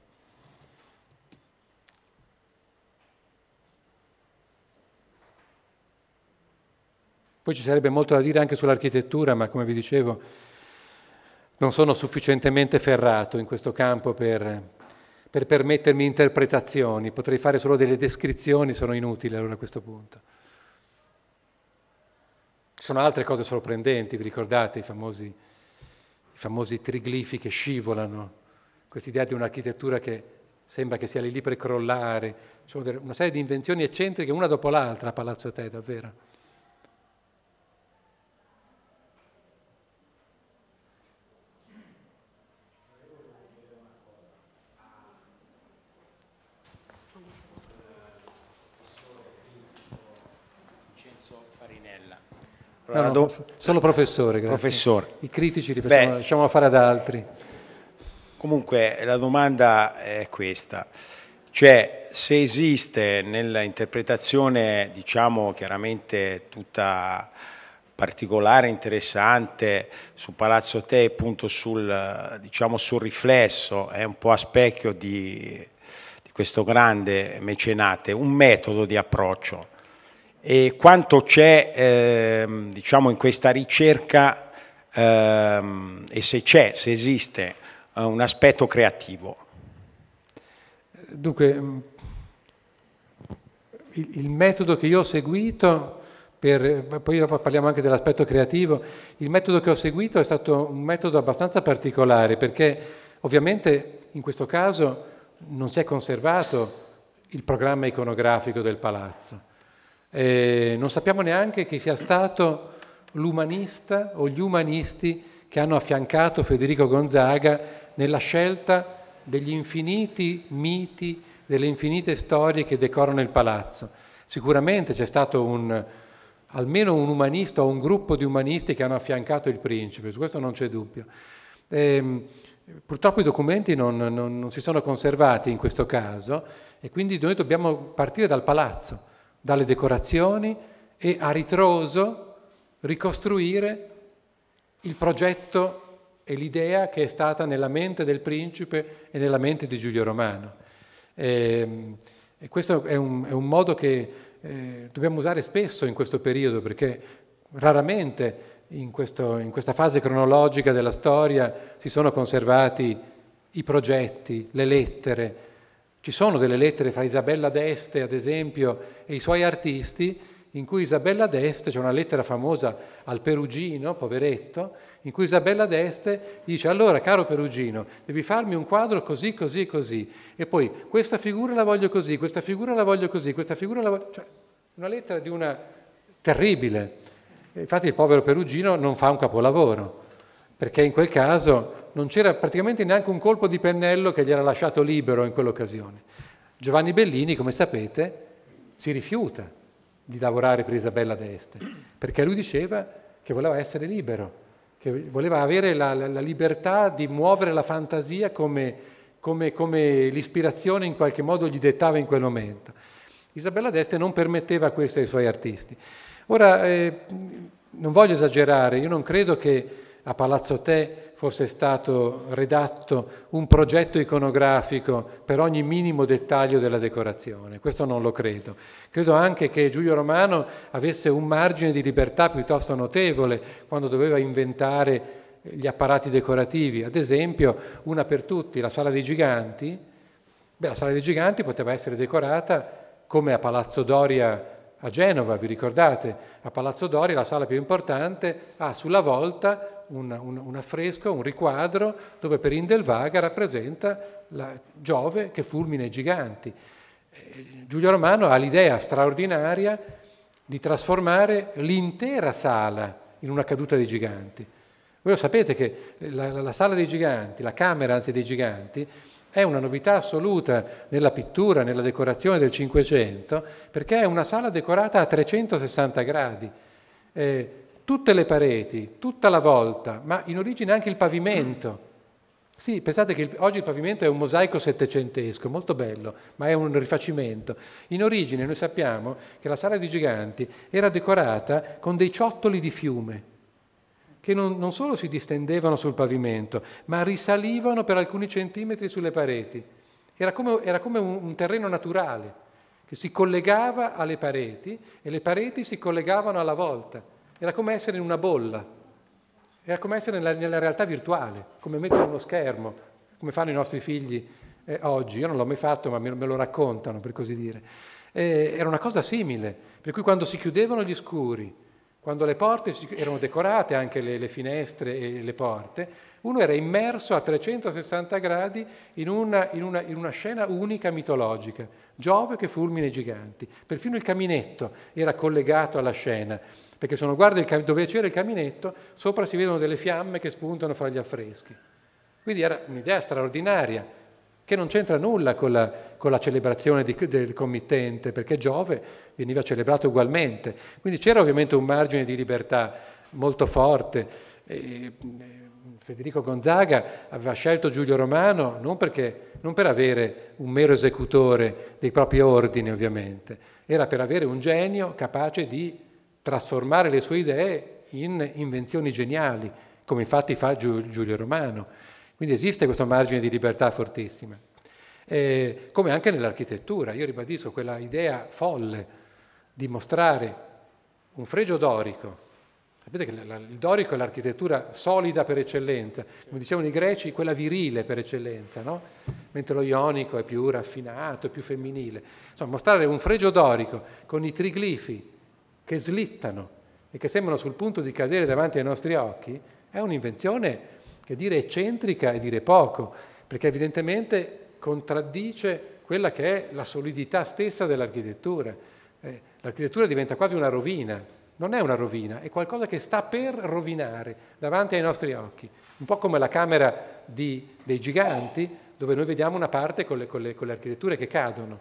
Poi ci sarebbe molto da dire anche sull'architettura, ma come vi dicevo non sono sufficientemente ferrato in questo campo per, per permettermi interpretazioni, potrei fare solo delle descrizioni, sono inutili allora a questo punto. Ci sono altre cose sorprendenti, vi ricordate i famosi, i famosi triglifi che scivolano, questa idea di un'architettura che sembra che sia lì per crollare, sono una serie di invenzioni eccentriche una dopo l'altra a Palazzo Te, davvero. Corrado. No, no, sono professore, grazie. Professore. I critici li facciamo, Beh, lasciamo fare ad altri. Comunque la domanda è questa, cioè se esiste nell'interpretazione, diciamo chiaramente tutta particolare, interessante su Palazzo Te, appunto sul, diciamo, sul riflesso, è eh, un po' a specchio di, di questo grande mecenate, un metodo di approccio e quanto c'è eh, diciamo in questa ricerca eh, e se c'è, se esiste eh, un aspetto creativo. Dunque, mm, il, il metodo che io ho seguito per, eh, poi dopo parliamo anche dell'aspetto creativo. Il metodo che ho seguito è stato un metodo abbastanza particolare perché ovviamente in questo caso non si è conservato il programma iconografico del palazzo. Eh, non sappiamo neanche chi sia stato l'umanista o gli umanisti che hanno affiancato Federico Gonzaga nella scelta degli infiniti miti, delle infinite storie che decorano il palazzo. Sicuramente c'è stato un, almeno un umanista o un gruppo di umanisti che hanno affiancato il principe, su questo non c'è dubbio. E, ehm, purtroppo i documenti non, non, non si sono conservati in questo caso e quindi noi dobbiamo partire dal palazzo dalle decorazioni e a ritroso ricostruire il progetto e l'idea che è stata nella mente del principe e nella mente di Giulio Romano. E, ehm, e questo è un, è un, modo che eh, dobbiamo usare spesso in questo periodo, perché raramente in, questo, in questa fase cronologica della storia si sono conservati i progetti, le lettere, ci sono delle lettere fra Isabella d'Este, ad esempio, e i suoi artisti, in cui Isabella d'Este, c'è una lettera famosa al Perugino, poveretto, in cui Isabella d'Este dice allora caro Perugino, devi farmi un quadro così, così, così, e poi questa figura la voglio così, questa figura la voglio così, questa figura la voglio... Cioè, una lettera di una terribile. Infatti il povero Perugino non fa un capolavoro, perché in quel caso non c'era praticamente neanche un colpo di pennello che gli era lasciato libero in quell'occasione. Giovanni Bellini, come sapete, si rifiuta di lavorare per Isabella d'Este, perché lui diceva che voleva essere libero, che voleva avere la, la, la libertà di muovere la fantasia come, come, come l'ispirazione in qualche modo gli dettava in quel momento. Isabella d'Este non permetteva questo ai suoi artisti. Ora, eh, non voglio esagerare, io non credo che a Palazzo Te fosse stato redatto un progetto iconografico per ogni minimo dettaglio della decorazione. Questo non lo credo. Credo anche che Giulio Romano avesse un margine di libertà piuttosto notevole quando doveva inventare gli apparati decorativi. Ad esempio, una per tutti, la sala dei giganti. Beh, la sala dei giganti poteva essere decorata come a Palazzo Doria a Genova, vi ricordate? A Palazzo Doria la sala più importante ha sulla volta un, un, un affresco, un riquadro dove per Indelvaga rappresenta Giove che fulmina i giganti. Eh, Giulio Romano ha l'idea straordinaria di trasformare l'intera sala in una caduta dei giganti. Voi lo sapete che la, la, sala dei giganti, la camera anzi dei giganti, è una novità assoluta nella pittura, nella decorazione del Cinquecento, perché è una sala decorata a 360 gradi. Eh, tutte le pareti, tutta la volta, ma in origine anche il pavimento. Sì, pensate che oggi il pavimento è un mosaico settecentesco, molto bello, ma è un rifacimento. In origine noi sappiamo che la sala dei giganti era decorata con dei ciottoli di fiume, che non, non solo si distendevano sul pavimento, ma risalivano per alcuni centimetri sulle pareti. Era come, era come un, un terreno naturale che si collegava alle pareti e le pareti si collegavano alla volta. Era come essere in una bolla, era come essere nella, nella realtà virtuale, come mettere uno schermo, come fanno i nostri figli eh, oggi. Io non l'ho mai fatto, ma me, me lo raccontano, per così dire. Eh, era una cosa simile, per cui quando si chiudevano gli scuri, quando le porte erano decorate, anche le, le finestre e le porte, uno era immerso a 360 gradi in una, in una, in una scena unica mitologica, Giove che fulmina i giganti. Perfino il caminetto era collegato alla scena, perché se uno guarda il, dove c'era il caminetto, sopra si vedono delle fiamme che spuntano fra gli affreschi. Quindi era un'idea straordinaria che non c'entra nulla con la, con la celebrazione di, del committente, perché Giove veniva celebrato ugualmente. Quindi c'era ovviamente un margine di libertà molto forte. E, eh, Federico Gonzaga aveva scelto Giulio Romano non, perché, non, per avere un mero esecutore dei propri ordini, ovviamente, era per avere un genio capace di trasformare le sue idee in invenzioni geniali, come infatti fa Giulio Romano. Quindi esiste questo margine di libertà fortissima. Eh, come anche nell'architettura, io ribadisco quella idea folle di mostrare un fregio dorico. Sapete che il dorico è l'architettura solida per eccellenza, come dicevano i greci, quella virile per eccellenza, no? mentre lo ionico è più raffinato, più femminile. Insomma, mostrare un fregio dorico con i triglifi che slittano e che sembrano sul punto di cadere davanti ai nostri occhi è un'invenzione che dire eccentrica è dire poco, perché evidentemente contraddice quella che è la solidità stessa dell'architettura. Eh, l'architettura diventa quasi una rovina, non è una rovina, è qualcosa che sta per rovinare davanti ai nostri occhi, un po' come la camera di, dei giganti, dove noi vediamo una parte con le, con le, con le architetture che cadono.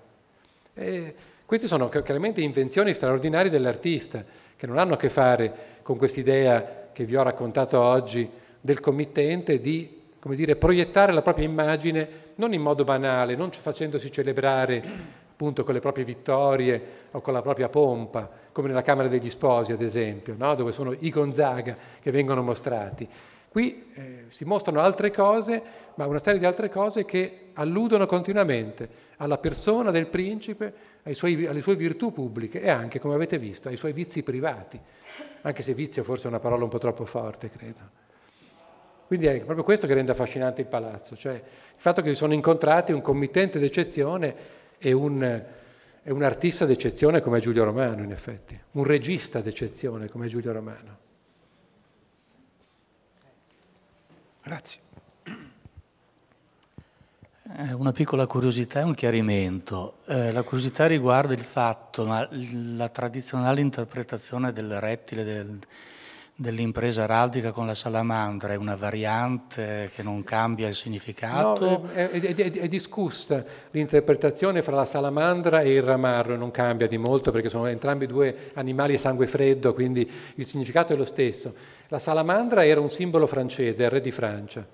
E queste sono chiaramente invenzioni straordinarie dell'artista, che non hanno a che fare con quest'idea che vi ho raccontato oggi del committente di dire, proiettare la propria immagine non in modo banale, non facendosi celebrare appunto con le proprie vittorie o con la propria pompa, come nella Camera degli Sposi ad esempio, no? dove sono i Gonzaga che vengono mostrati. Qui eh, si mostrano altre cose, ma una serie di altre cose che alludono continuamente alla persona del principe, suoi, alle sue virtù pubbliche e anche, come avete visto, ai suoi vizi privati, anche se vizio forse è una parola un po' troppo forte, credo. Quindi è proprio questo che rende affascinante il palazzo, cioè il fatto che si sono incontrati un committente d'eccezione e un, e un artista d'eccezione come Giulio Romano, in effetti, un regista d'eccezione come Giulio Romano. Grazie. Eh, una piccola curiosità e un chiarimento. Eh, la curiosità riguarda il fatto, ma la tradizionale interpretazione del rettile, del, dell'impresa araldica con la salamandra è una variante che non cambia il significato? No, è, è, è, è, discussa l'interpretazione fra la salamandra e il ramarro, non cambia di molto perché sono entrambi due animali a sangue freddo, quindi il significato è lo stesso. La salamandra era un simbolo francese, il re di Francia.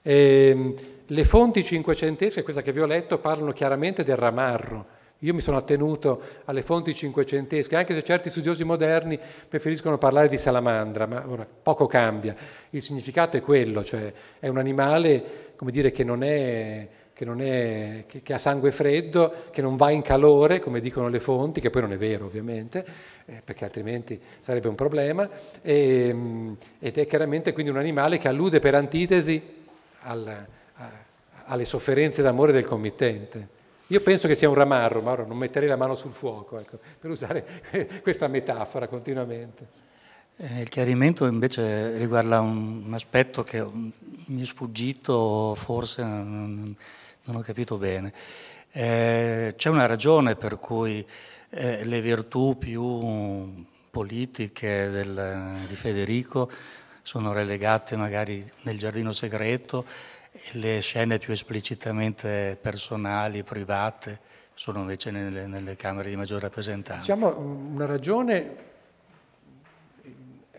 E, ehm, le fonti cinquecentesche, questa che vi ho letto, parlano chiaramente del ramarro io mi sono attenuto alle fonti cinquecentesche, anche se certi studiosi moderni preferiscono parlare di salamandra, ma ora, poco cambia. Il significato è quello, cioè è un animale come dire, che, non è, che, non è, che, che ha sangue freddo, che non va in calore, come dicono le fonti, che poi non è vero ovviamente, eh, perché altrimenti sarebbe un problema, e, ehm, ed è chiaramente quindi un animale che allude per antitesi al, a, alle sofferenze d'amore del committente. Io penso che sia un ramarro, ma ora non metterei la mano sul fuoco, ecco, per usare questa metafora continuamente. Eh, il chiarimento invece riguarda un, aspetto che mi è sfuggito, forse non, ho capito bene. Eh, c'è una ragione per cui eh, le virtù più politiche del, di Federico sono relegate magari nel giardino segreto le scene più esplicitamente personali, private, sono invece nelle, nelle Camere di maggior rappresentanza. Diciamo mm, una ragione eh,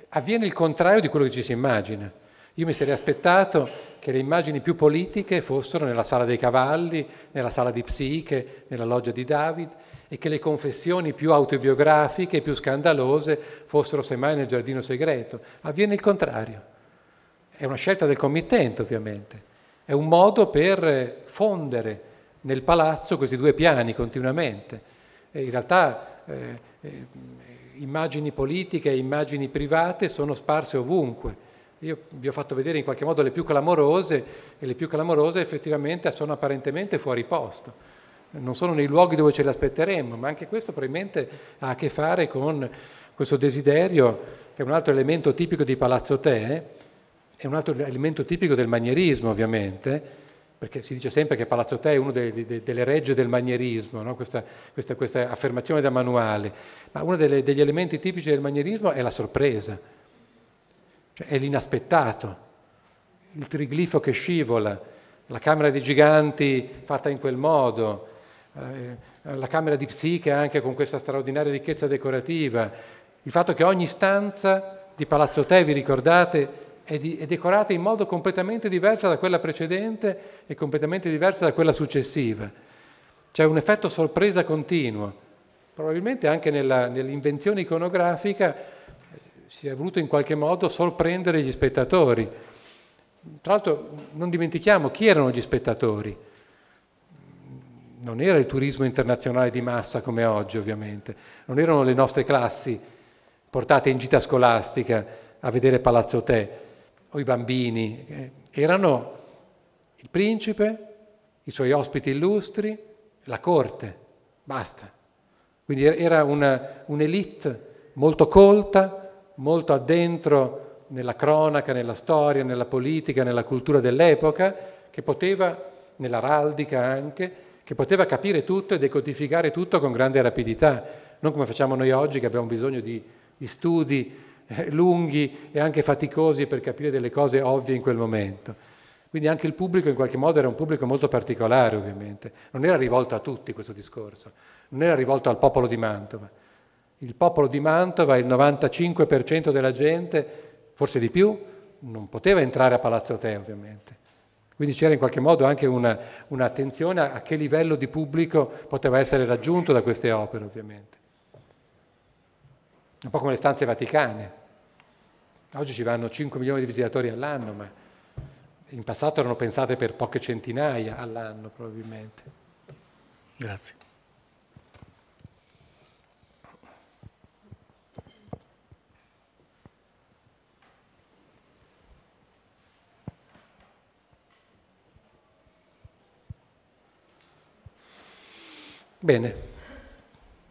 avviene il contrario di quello che ci si immagina. Io mi sarei aspettato che le immagini più politiche fossero nella sala dei cavalli, nella sala di psiche, nella loggia di David e che le confessioni più autobiografiche, più scandalose fossero semmai nel giardino segreto. Avviene il contrario. È una scelta del committente, ovviamente. È un modo per fondere nel palazzo questi due piani continuamente. E eh, in realtà eh, eh, immagini politiche e immagini private sono sparse ovunque. Io vi ho fatto vedere in qualche modo le più clamorose e le più clamorose effettivamente sono apparentemente fuori posto. Non sono nei luoghi dove ce le aspetteremmo, ma anche questo probabilmente ha a che fare con questo desiderio, che è un altro elemento tipico di Palazzo Te, è un altro elemento tipico del manierismo ovviamente, perché si dice sempre che Palazzo Te è una delle regge del manierismo, no? questa, questa, questa, affermazione da manuale, ma uno delle, degli elementi tipici del manierismo è la sorpresa, cioè è l'inaspettato, il triglifo che scivola, la camera dei giganti fatta in quel modo, eh, la camera di psiche anche con questa straordinaria ricchezza decorativa, il fatto che ogni stanza di Palazzo Te, vi ricordate, è, di, è, decorata in modo completamente diverso da quella precedente e completamente diversa da quella successiva. C'è un effetto sorpresa continuo. Probabilmente anche nella, nell'invenzione iconografica eh, si è voluto in qualche modo sorprendere gli spettatori. Tra l'altro non dimentichiamo chi erano gli spettatori. Non era il turismo internazionale di massa come oggi ovviamente, non erano le nostre classi portate in gita scolastica a vedere Palazzo Te o i bambini, eh, erano il principe, i suoi ospiti illustri, la corte, basta. Quindi er-, era un'elite molto colta, molto addentro nella cronaca, nella storia, nella politica, nella cultura dell'epoca, che poteva, nell'araldica anche, che poteva capire tutto e decodificare tutto con grande rapidità, non come facciamo noi oggi che abbiamo bisogno di, di studi eh, lunghi e anche faticosi per capire delle cose ovvie in quel momento. Quindi anche il pubblico in qualche modo era un pubblico molto particolare ovviamente, non era rivolto a tutti questo discorso, non era rivolto al popolo di Mantova. Il popolo di Mantova, il 95% della gente, forse di più, non poteva entrare a Palazzo Te, ovviamente. Quindi c'era in qualche modo anche una, un'attenzione a che livello di pubblico poteva essere raggiunto da queste opere ovviamente. Un po' come le stanze vaticane, Oggi ci vanno 5 milioni di visitatori all'anno, ma in passato erano pensate per poche centinaia all'anno probabilmente. Grazie. Bene,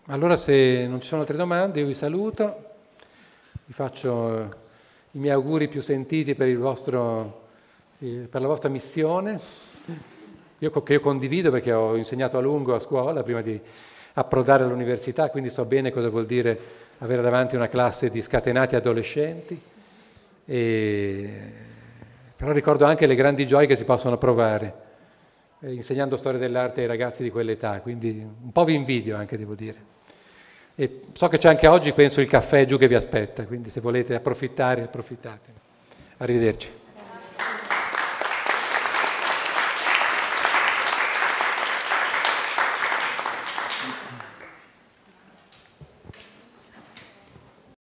allora se non ci sono altre domande io vi saluto, vi faccio i miei auguri più sentiti per, vostro, per la vostra missione, io, che io condivido perché ho insegnato a lungo a scuola prima di approdare all'università, quindi so bene cosa vuol dire avere davanti una classe di scatenati adolescenti. E... Però ricordo anche le grandi gioie che si possono provare eh, insegnando storia dell'arte ai ragazzi di quell'età, quindi un po' vi invidio anche, devo dire. E so che c'è anche oggi, penso, il caffè giù che vi aspetta, quindi se volete approfittare, approfittate. Arrivederci.